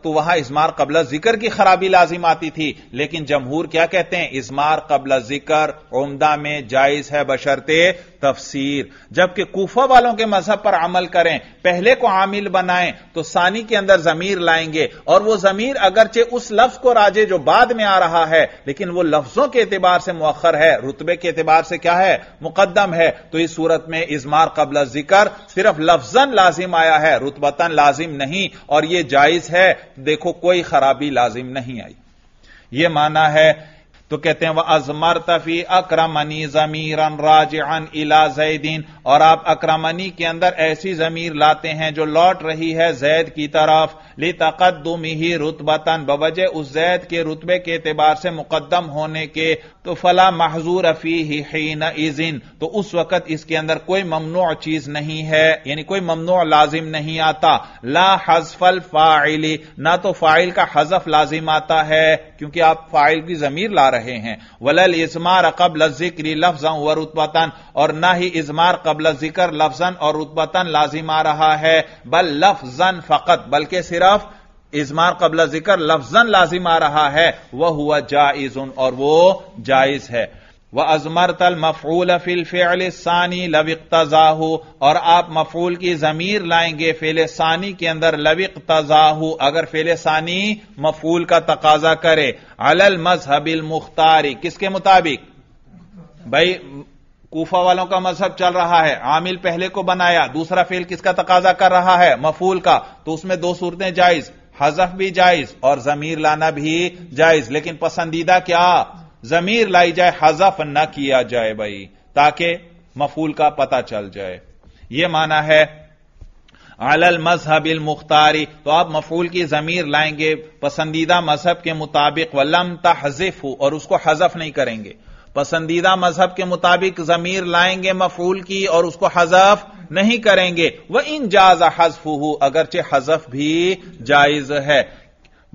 तो वहां इसमार कबला जिक्र की खराबी लाजिम आती थी लेकिन जमहूर क्या कहते हैं इसमार कबला जिक्र उमदा में जायज है बशरते तफसीर जबकि कूफा वालों के मजहब पर अमल करें पहले को आमिल बनाएं तो सानी के अंदर जमीर लाएंगे और वह जमीर अगरचे उस लफ्ज को राजे जो बाद में आ रहा है लेकिन वह लफ्जों के एतबार से मौखर है रुतबे के एतबार से क्या है मुकदम है तो इस सूरत में इजमार कबला जिक्र सिर्फ लफ्जन लाजिम आया है रुतबतन लाजिम नहीं और यह जायज है देखो कोई खराबी लाजिम नहीं आई यह माना है तो कहते हैं वह अजमर तफी अक्रमनी जमीर अन इला जैदीन और आप अक्रमनी के अंदर ऐसी जमीर लाते हैं जो लौट रही है जैद की तरफ ली तकदम ही रुतबतन बवजह उस जैद के रुतबे के एतबार से मुकदम होने के तो फला महजूर अफी ही न इजिन तो उस वक्त इसके अंदर कोई ममनो चीज नहीं है यानी कोई ममनो लाजिम नहीं आता ला हजफल फाइली ना तो फाइल का हजफ लाजिम आता है क्योंकि आप फाइल की जमीर ला रहे रहे हैं वलल इजमार कबल जिक्री लफ्जा व रुतबतन और ना ही इजमार कबल जिक्र लफ्जन और रुतबतन लाजिम आ रहा है बल लफ्जन फकत बल्कि सिर्फ इजमार कबल जिक्र लफ्जन लाजिम आ रहा है वह हुआ जाइज और वो जायज है व अजमर तल मफूल फिल फेल सानी लविक तजाहू और आप मफूल की जमीर लाएंगे फेल सानी के अंदर लविक तजाहू अगर फेल सानी मफूल का तकाजा करे अल मजहबिल मुख्तारी किसके मुताबिक भाई कोफा वालों का मजहब चल रहा है आमिल पहले को बनाया दूसरा फेल किसका तकाजा कर रहा है मफूल का तो उसमें दो सूरतें जायज हजफ भी जायज और जमीर लाना भी जायज लेकिन पसंदीदा क्या जमीर लाई जाए हजफ ना किया जाए भाई ताकि मफूल का पता चल जाए यह माना है अलल मजहबिल मुख्तारी तो आप मफूल की जमीर लाएंगे पसंदीदा मजहब के मुताबिक वलम तहजिफ और उसको हजफ नहीं करेंगे पसंदीदा मजहब के मुताबिक जमीर लाएंगे मफूल की और उसको हजफ नहीं करेंगे वह इन जाजा हजफ हो अगरचे हजफ भी जायज है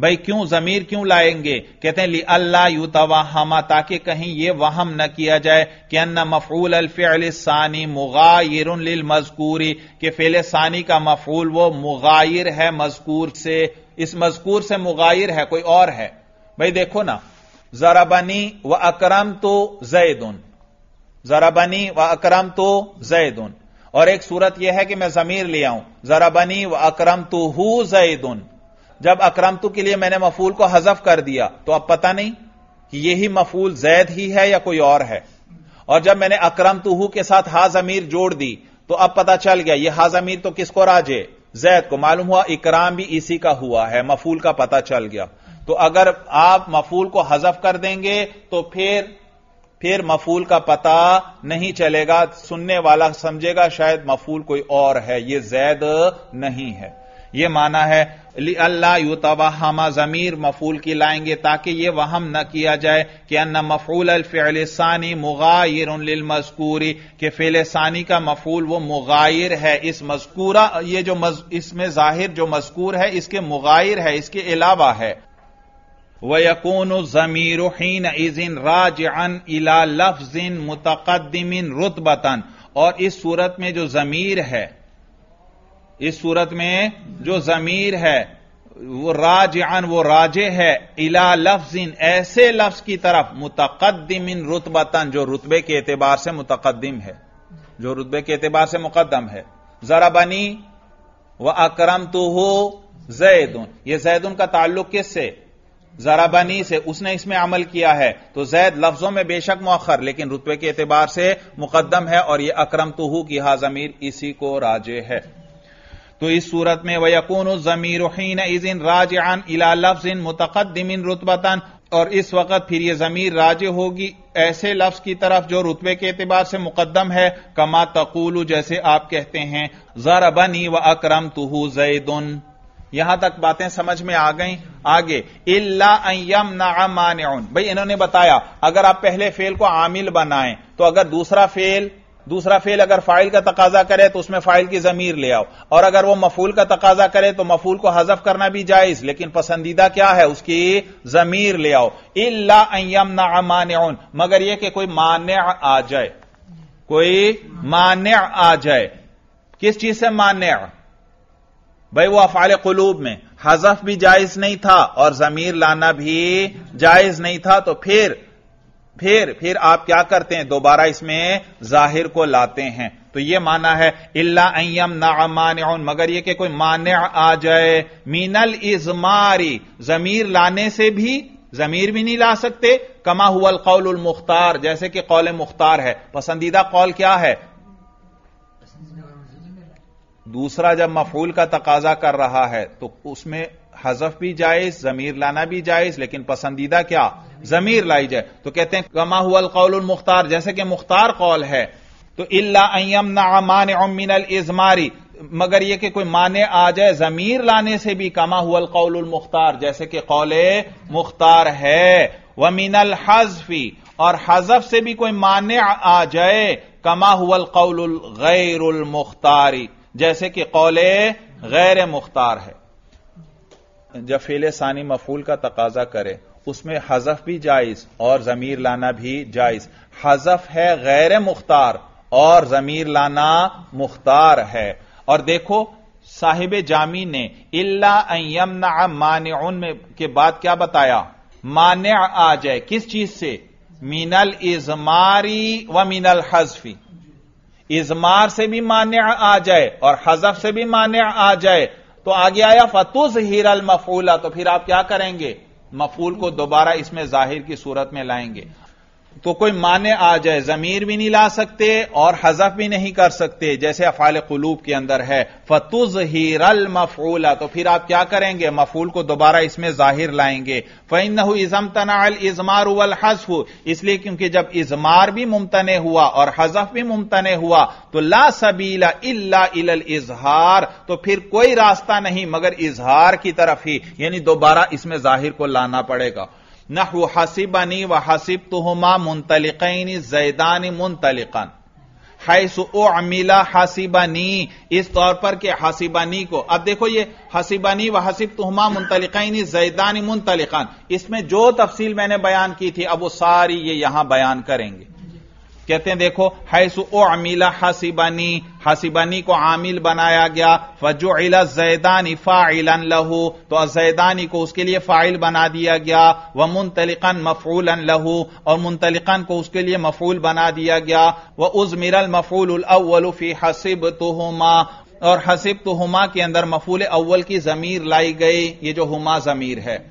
भाई क्यों जमीर क्यों लाएंगे कहते हैं ली अल्लाह यू तवाहमा ताकि कहीं ये वहम न किया जाए कि अन्ना मफूल अलफ़ल सानी मुगायर लिल मजकूरी के फेल सानी का मफूल वो मुगायर है मजकूर से इस मजकूर से मुगायर है कोई और है भाई देखो ना जराबनी व अक्रम तो जैदन जराबनी व अकरम तो जैदन और एक सूरत यह है कि मैं जमीर ले आऊं जराबनी व अक्रम तो हू जैदन जब अकरमतु के लिए मैंने मफूल को हजफ कर दिया तो अब पता नहीं कि यही मफूल जैद ही है या कोई और है और जब मैंने अक्रम तुहू के साथ हाज अमीर जोड़ दी तो अब पता चल गया यह हाज अमीर तो किसको राजे जैद को मालूम हुआ इकराम भी इसी का हुआ है मफूल का पता चल गया तो अगर आप मफूल को हजफ कर देंगे तो फिर फिर मफूल का पता नहीं चलेगा सुनने वाला समझेगा शायद मफूल कोई और है यह जैद नहीं है यह माना है अल्लाह युतबा हमा जमीर मफूल की लाएंगे ताकि यह वहम न किया जाए कि अन्ना मफूल अलफ़िलसानी मुगायर मजकूरी के फेलसानी का मफूल वो मुगायर है इस मजकूरा ये जो मज, इसमें जाहिर जो मजकूर है इसके मुगायर है इसके अलावा है जमीर हीन इजिन राज अन इला लफ्जिन मुतकदमिन रुतबतन और इस सूरत में जो जमीर है इस सूरत में जो जमीर है वो राज आन वो राजे है इला लफ्ज इन ऐसे लफ्ज की तरफ मुतकदम इन रुतबतन जो रुतबे के एतबार से मुतकदम है जो रुतबे के एतबार से मुकदम है जरा बनी व अक्रम तो हो जैदन यह जैद का ताल्लुक किस से जरा बनी से उसने इसमें अमल किया है तो जैद लफ्जों में बेशक मौखर लेकिन रुतबे के एतबार से मुकदम है और यह अक्रम कि की हाजमीर इसी को राजे है तो इस सूरत में वयकून जमीर हीन राज आन इला लफ्ज इन मुतकदम इन रुतबतन और इस वक्त फिर यह जमीर राज होगी ऐसे लफ्ज की तरफ जो रुतबे के एतबार से मुकदम है कमा तकूलू जैसे आप कहते हैं जर बनी व अक्रम तुहू जैदन यहां तक बातें समझ में आ गई आगे इलाम नामान भाई इन्होंने बताया अगर आप पहले फेल को आमिल बनाएं तो अगर दूसरा फेल दूसरा फेल अगर फाइल का तकाजा करे तो उसमें फाइल की जमीर ले आओ और अगर वह मफूल का तकाजा करे तो मफूल को हजफ करना भी जायज लेकिन पसंदीदा क्या है उसकी जमीर ले आओ इलाम नामान मगर यह कि कोई मान्य आ जाए कोई मान्य आ जाए किस चीज से मान्य भाई वो अफाल कलूब में हजफ भी जायज नहीं था और जमीर लाना भी जायज नहीं था तो फिर फिर फिर आप क्या करते हैं दोबारा इसमें जाहिर को लाते हैं तो यह माना है इल्ला अयम ना मान मगर यह कि कोई माने आ जाए मीनल इजमारी जमीर लाने से भी जमीर भी नहीं ला सकते कमा हुआ कौल उल मुख्तार जैसे कि कौल मुख्तार है पसंदीदा कौल क्या है दूसरा जब मफूल का तकाजा कर रहा है तो उसमें हजफ भी जायज जमीर लाना भी जायज लेकिन पसंदीदा क्या जमीर लाई जाए तो कहते हैं कमा हुआ कौल मुख्तार जैसे कि मुख्तार कौल है तो इलाम नामान मिनल इजमारी मगर यह कि कोई माने आ जाए जमीर लाने से भी कमा हुआ कौल उल मुख्तार जैसे कि कौल मुख्तार है वमीन मिनल हजफी और हजफ से भी कोई माने आ जाए कमा हुआ कौल गैर मुख्तारी जैसे कि कौल गैर मुख्तार है जब फेले सानी मफूल का तकाजा करे उसमें हजफ भी जायज और जमीर लाना भी जायज हजफ है गैर मुख्तार और जमीर लाना मुख्तार है और देखो साहिब जामी ने इल्ला यमना मान में के बाद क्या बताया माने आ जाए किस चीज से मीनल इजमारी व मीनल हजफी इजमार से भी माने आ जाए और हजफ से भी माने आ जाए तो आगे आया फतुज हीरल मफूला तो फिर आप क्या करेंगे मफूल को दोबारा इसमें जाहिर की सूरत में लाएंगे तो कोई माने आ जाए जमीर भी नहीं ला सकते और हजफ भी नहीं कर सकते जैसे अफाल कुलूब के अंदर है फतुज हीरल मफूला तो फिर आप क्या करेंगे मफूल को दोबारा इसमें जाहिर लाएंगे फ़ैन इजम तनाल इजमार उल हजफ इसलिए क्योंकि जब इजमार भी मुमतने हुआ और हजफ भी मुमतने हुआ तो ला सबीला इला इल इजहार तो फिर कोई रास्ता नहीं मगर इजहार की तरफ ही यानी दोबारा इसमें जाहिर को लाना पड़ेगा नहु हसीबनी व हसीब तुहमा मुंतलिकनी जैदान मुंतलिकन हैसु ओ अमीला हसीबनी इस तौर पर कि हसीबनी को अब देखो ये हसीबनी व हसीब तुहमा मुंतलिकनी जैदान मुंतलिकन इसमें जो तफसील मैंने बयान की थी अब वो सारी ये यहां बयान करेंगे कहते हैं देखो हैसु ओ अमीला हसीबानी हसीबानी को आमिल बनाया गया फजो इला जैदानी फाइलन लहू तो जैदानी को उसके लिए फाइल बना दिया गया व मुंतलिकन अन लहू और मुंतलिकन को उसके लिए मफूल बना दिया गया वह उज मिरल मफूल उल अव्वलफी हसीब हुमा और हसीब तो हुमा के अंदर मफूल अव्वल की जमीर लाई गई ये जो हुमा जमीर है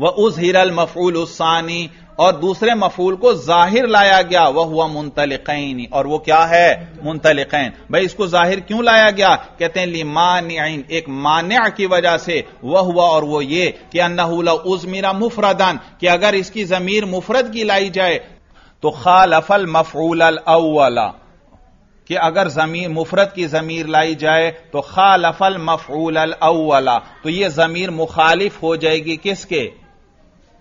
वह उज हिरल मफूल उसानी और दूसरे मफूल को जाहिर लाया गया वह हुआ मुंतलिकैन और वो क्या है मुंतलिकैन भाई इसको जाहिर क्यों लाया गया कहते हैं लिमान एक मान्या की वजह से वह हुआ और वो ये कि अन्नहूला उजमीरा मुफरदन कि अगर इसकी जमीर मुफरद की लाई जाए तो खालफल मफूल अवला कि अगर जमीर मुफरत की जमीर लाई जाए तो खालफल मफूल अवला तो यह जमीर मुखालिफ हो जाएगी किसके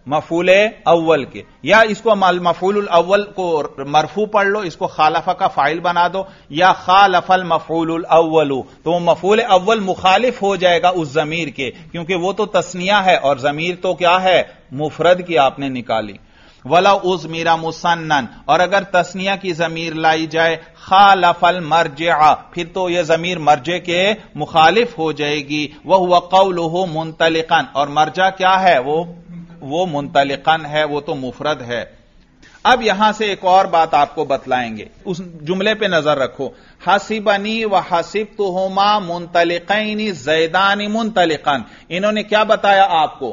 मफूल अव्वल के या इसको मफूल अव्वल को मरफू पढ़ लो इसको खालफा का फाइल बना दो या खालफल मफूल अव्वल तो मफूल अव्वल मुखालिफ हो जाएगा उस जमीर के क्योंकि वो तो तस्निया है और जमीर तो क्या है मुफरद की आपने निकाली वला उज मीरा मुसन्न और अगर तस्निया की जमीर लाई जाए खालफल मरजा फिर तो यह जमीर मर्जे के मुखालिफ हो जाएगी वह हुआ कौल हो मुंतलिकन और मर्जा क्या है वो वो मुंतलिकन है वो तो मुफरद है अब यहां से एक और बात आपको बतलाएंगे उस जुमले पे नजर रखो हसीबनी व हसीब तो होमा मुंतलिकनी जैदानी मुंतलिकन इन्होंने क्या बताया आपको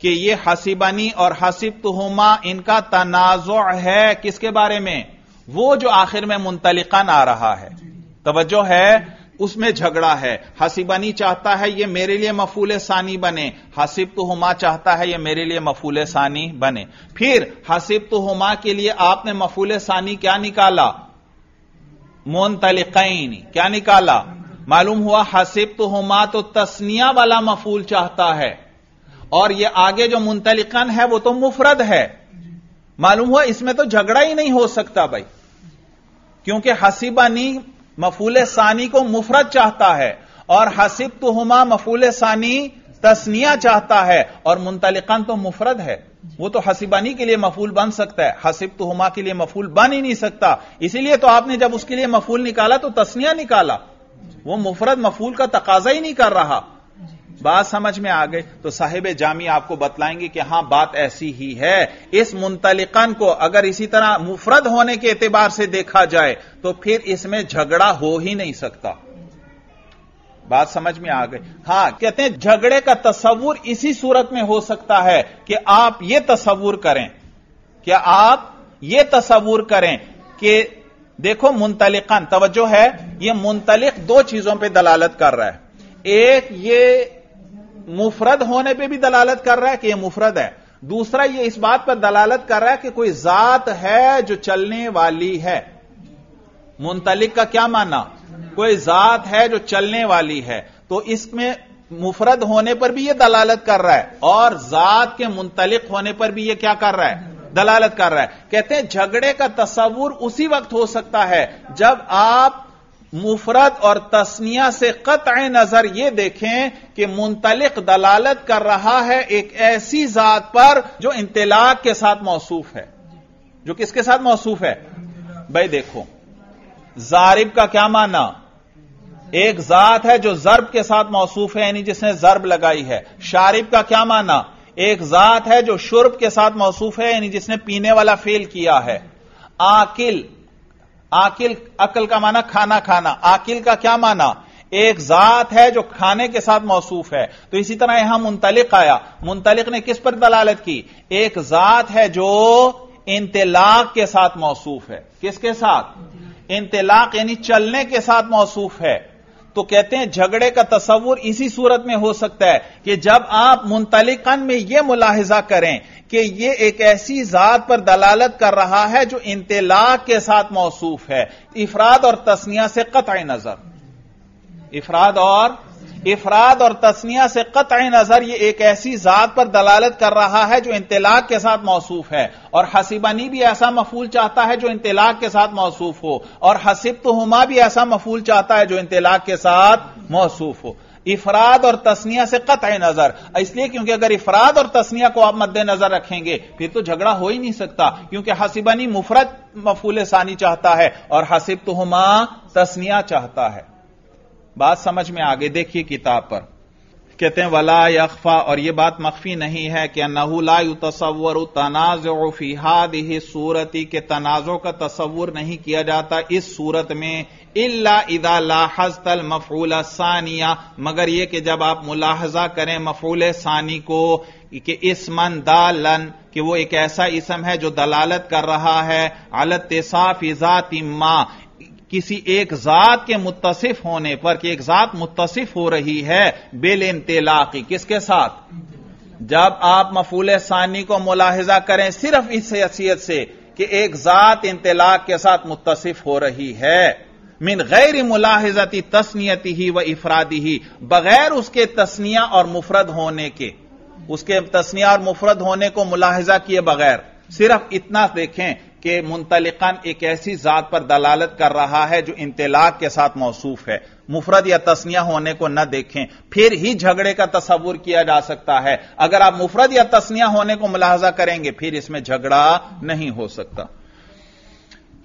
कि ये हसीबनी और हसीब तो होमा इनका तनाज है किसके बारे में वो जो आखिर में मुंतलिकन आ रहा है तोज्जो है उसमें झगड़ा है हसीबनी चाहता है ये मेरे लिए मफूल सानी बने हसीब तो हुमा चाहता है ये मेरे लिए मफूल सानी बने फिर हसीब तो हुमा के लिए आपने मफूल सानी क्या निकाला मोनतलिकैन क्या निकाला मालूम हुआ हसीब तो हुमा तो तस्निया वाला मफूल चाहता है और ये आगे जो मुंतलिकन है वो तो मुफरद है मालूम हुआ इसमें तो झगड़ा ही नहीं हो सकता भाई क्योंकि हसीबानी मफूल सानी को मुफरत चाहता है और हसिब तो हुमा मफूल सानी तस्निया चाहता है और मुंतलिकन तो मुफरत है वो तो हसीबानी के लिए मफूल बन सकता है हसिब तो हुमा के लिए मफूल बन ही नहीं सकता इसीलिए तो आपने जब उसके लिए मफूल निकाला तो तस्निया निकाला वो मुफरत मफूल का तकाजा ही नहीं कर रहा बात समझ में आ गई तो साहिब जामी आपको बतलाएंगे कि हां बात ऐसी ही है इस मुंतलिकन को अगर इसी तरह मुफरद होने के एतबार से देखा जाए तो फिर इसमें झगड़ा हो ही नहीं सकता बात समझ में आ गई हां कहते हैं झगड़े का तस्वूर इसी सूरत में हो सकता है कि आप यह तस्वूर करें क्या आप यह तस्वूर करें कि देखो मुंतलिकन तवज्जो है यह मुंतलिक दो चीजों पर दलालत कर रहा है एक ये मुफरद होने पर भी दलालत कर रहा है कि यह मुफरद है दूसरा यह इस बात पर दलालत कर रहा है कि कोई जात है जो चलने वाली है मुंतलिक का क्या माना कोई जात है जो चलने वाली है तो इसमें मुफरद होने पर भी यह दलालत कर रहा है और जात के मुंतलिक होने पर भी यह क्या कर रहा है दलालत कर रहा है कहते हैं झगड़े का तस्वूर उसी वक्त हो सकता है जब आप मुफरत और तस्निया से कत नजर यह देखें कि मुंतलिक दलालत कर रहा है एक ऐसी जात पर जो इंतलाक के साथ मौसूफ है जो किसके साथ मौसूफ है भाई देखो जारिब का क्या माना एक जात है जो जरब के साथ मौसूफ है यानी जिसने जरब लगाई है शारिब का क्या माना एक जात है जो शुरब के साथ मौसूफ है यानी जिसने पीने वाला फेल किया है आकिल आकिल अकल का माना खाना खाना आकिल का क्या माना एक जात है जो खाने के साथ मौसूफ है तो इसी तरह यहां मुंतलिक आया मुंतलिक ने किस पर दलालत की एक जात है जो इंतलाक के साथ मौसूफ है किसके साथ इंतलाक यानी चलने के साथ मौसूफ है तो कहते हैं झगड़े का तस्वुर इसी सूरत में हो सकता है कि जब आप मुंतलिकन में यह मुलाहिजा करें कि यह एक ऐसी जात पर दलालत कर रहा है जो इंतलाक के साथ मौसूफ है इफराद और तस्निया से कत नजर इफराद और इफराद और तस्निया से कत नजर यह एक ऐसी जात पर दलालत कर रहा है जो इंतलाक के साथ मौसूफ है और हसीबानी भी ऐसा मफूल चाहता है जो इंतलाक के साथ मौसूफ हो और हसीब तो हुमा भी ऐसा मफूल चाहता है जो इंतलाक के साथ मौसूफ हो इफराद और तस्निया से कत है नजर इसलिए क्योंकि अगर इफराद और तस्निया को आप मद्देनजर रखेंगे फिर तो झगड़ा हो ही नहीं सकता क्योंकि हसीबनी मुफरत मफूल सानी चाहता है और हसीब तो तस्निया चाहता है बात समझ में आगे देखिए किताब पर कहते हैं वला यखफा और यह बात मखफी नहीं है कि नहुला तस्वर तनाज फिहाद ही सूरती के तनाजों का तस्वुर नहीं किया जाता इस सूरत में इल्ला इदा लाहज तल मफूला सानिया मगर यह कि जब आप मुलाहजा करें मफूल सानी को कि इसमन दालन कि वो एक ऐसा इसम है जो दलालत कर रहा है अलत साफ इजातिमा किसी एक जात के मुतसिफ होने पर कि एक जात मुतसिफ हो रही है बिल इंतलाकी किसके साथ जब आप मफूल सानी को मुलाहजा करें सिर्फ इस हैसियत से कि एक जात इंतलाक के साथ मुतसिफ हो रही है मिन गैर मुलाहजती तस्नीयती ही व इफरादी ही बगैर उसके तस्निया और मुफरद होने के उसके तस्निया और मुफरद होने को मुलाहजा किए बगैर सिर्फ इतना देखें के मुंतलिकान एक ऐसी जात पर दलालत कर रहा है जो इंतलाक के साथ मौसूफ है मुफरत या तस्निया होने को न देखें फिर ही झगड़े का तस्वुर किया जा सकता है अगर आप मुफरत या तस्निया होने को मुलाहजा करेंगे फिर इसमें झगड़ा नहीं हो सकता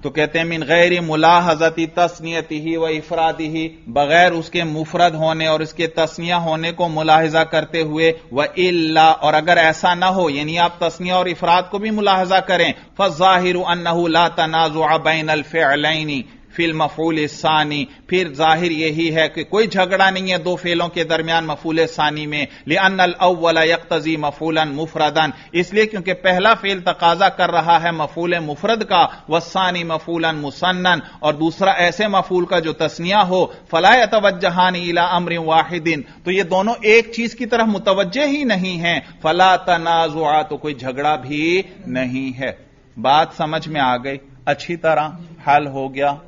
तो कहते हैं मिन गैर मुलाहजती तस्नीति ही व इफरादी ही बगैर उसके मुफरद होने और इसके तस्निया होने को मुलाहजा करते हुए व इल्ला और अगर ऐसा ना हो यानी आप तस्निया और इफराद को भी मुलाहजा करें फ़ाहिर अन्नहू ला तनाजुआ बैन अलफ़ैनी फिल मफूल सानी फिर जाहिर यही है कि कोई झगड़ा नहीं है दो फेलों के दरमियान मफूल सानी में ले अन अव्वला यकतजी मफूलन मुफरदन इसलिए क्योंकि पहला फेल तकाजा कर रहा है मफूल मुफरद का वसानी मफूलन मुसन्न और दूसरा ऐसे मफूल का जो तस्निया हो फलाय तवजहान इला अमर वाहिदिन तो ये दोनों एक चीज की तरफ मुतवजह ही नहीं है फला तनाजुआ तो कोई झगड़ा भी नहीं है बात समझ में आ गई अच्छी तरह हल हो गया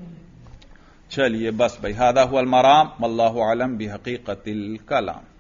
چلیے بس بھائی هذا هو المرام والله اعلم بحقیقت الكلام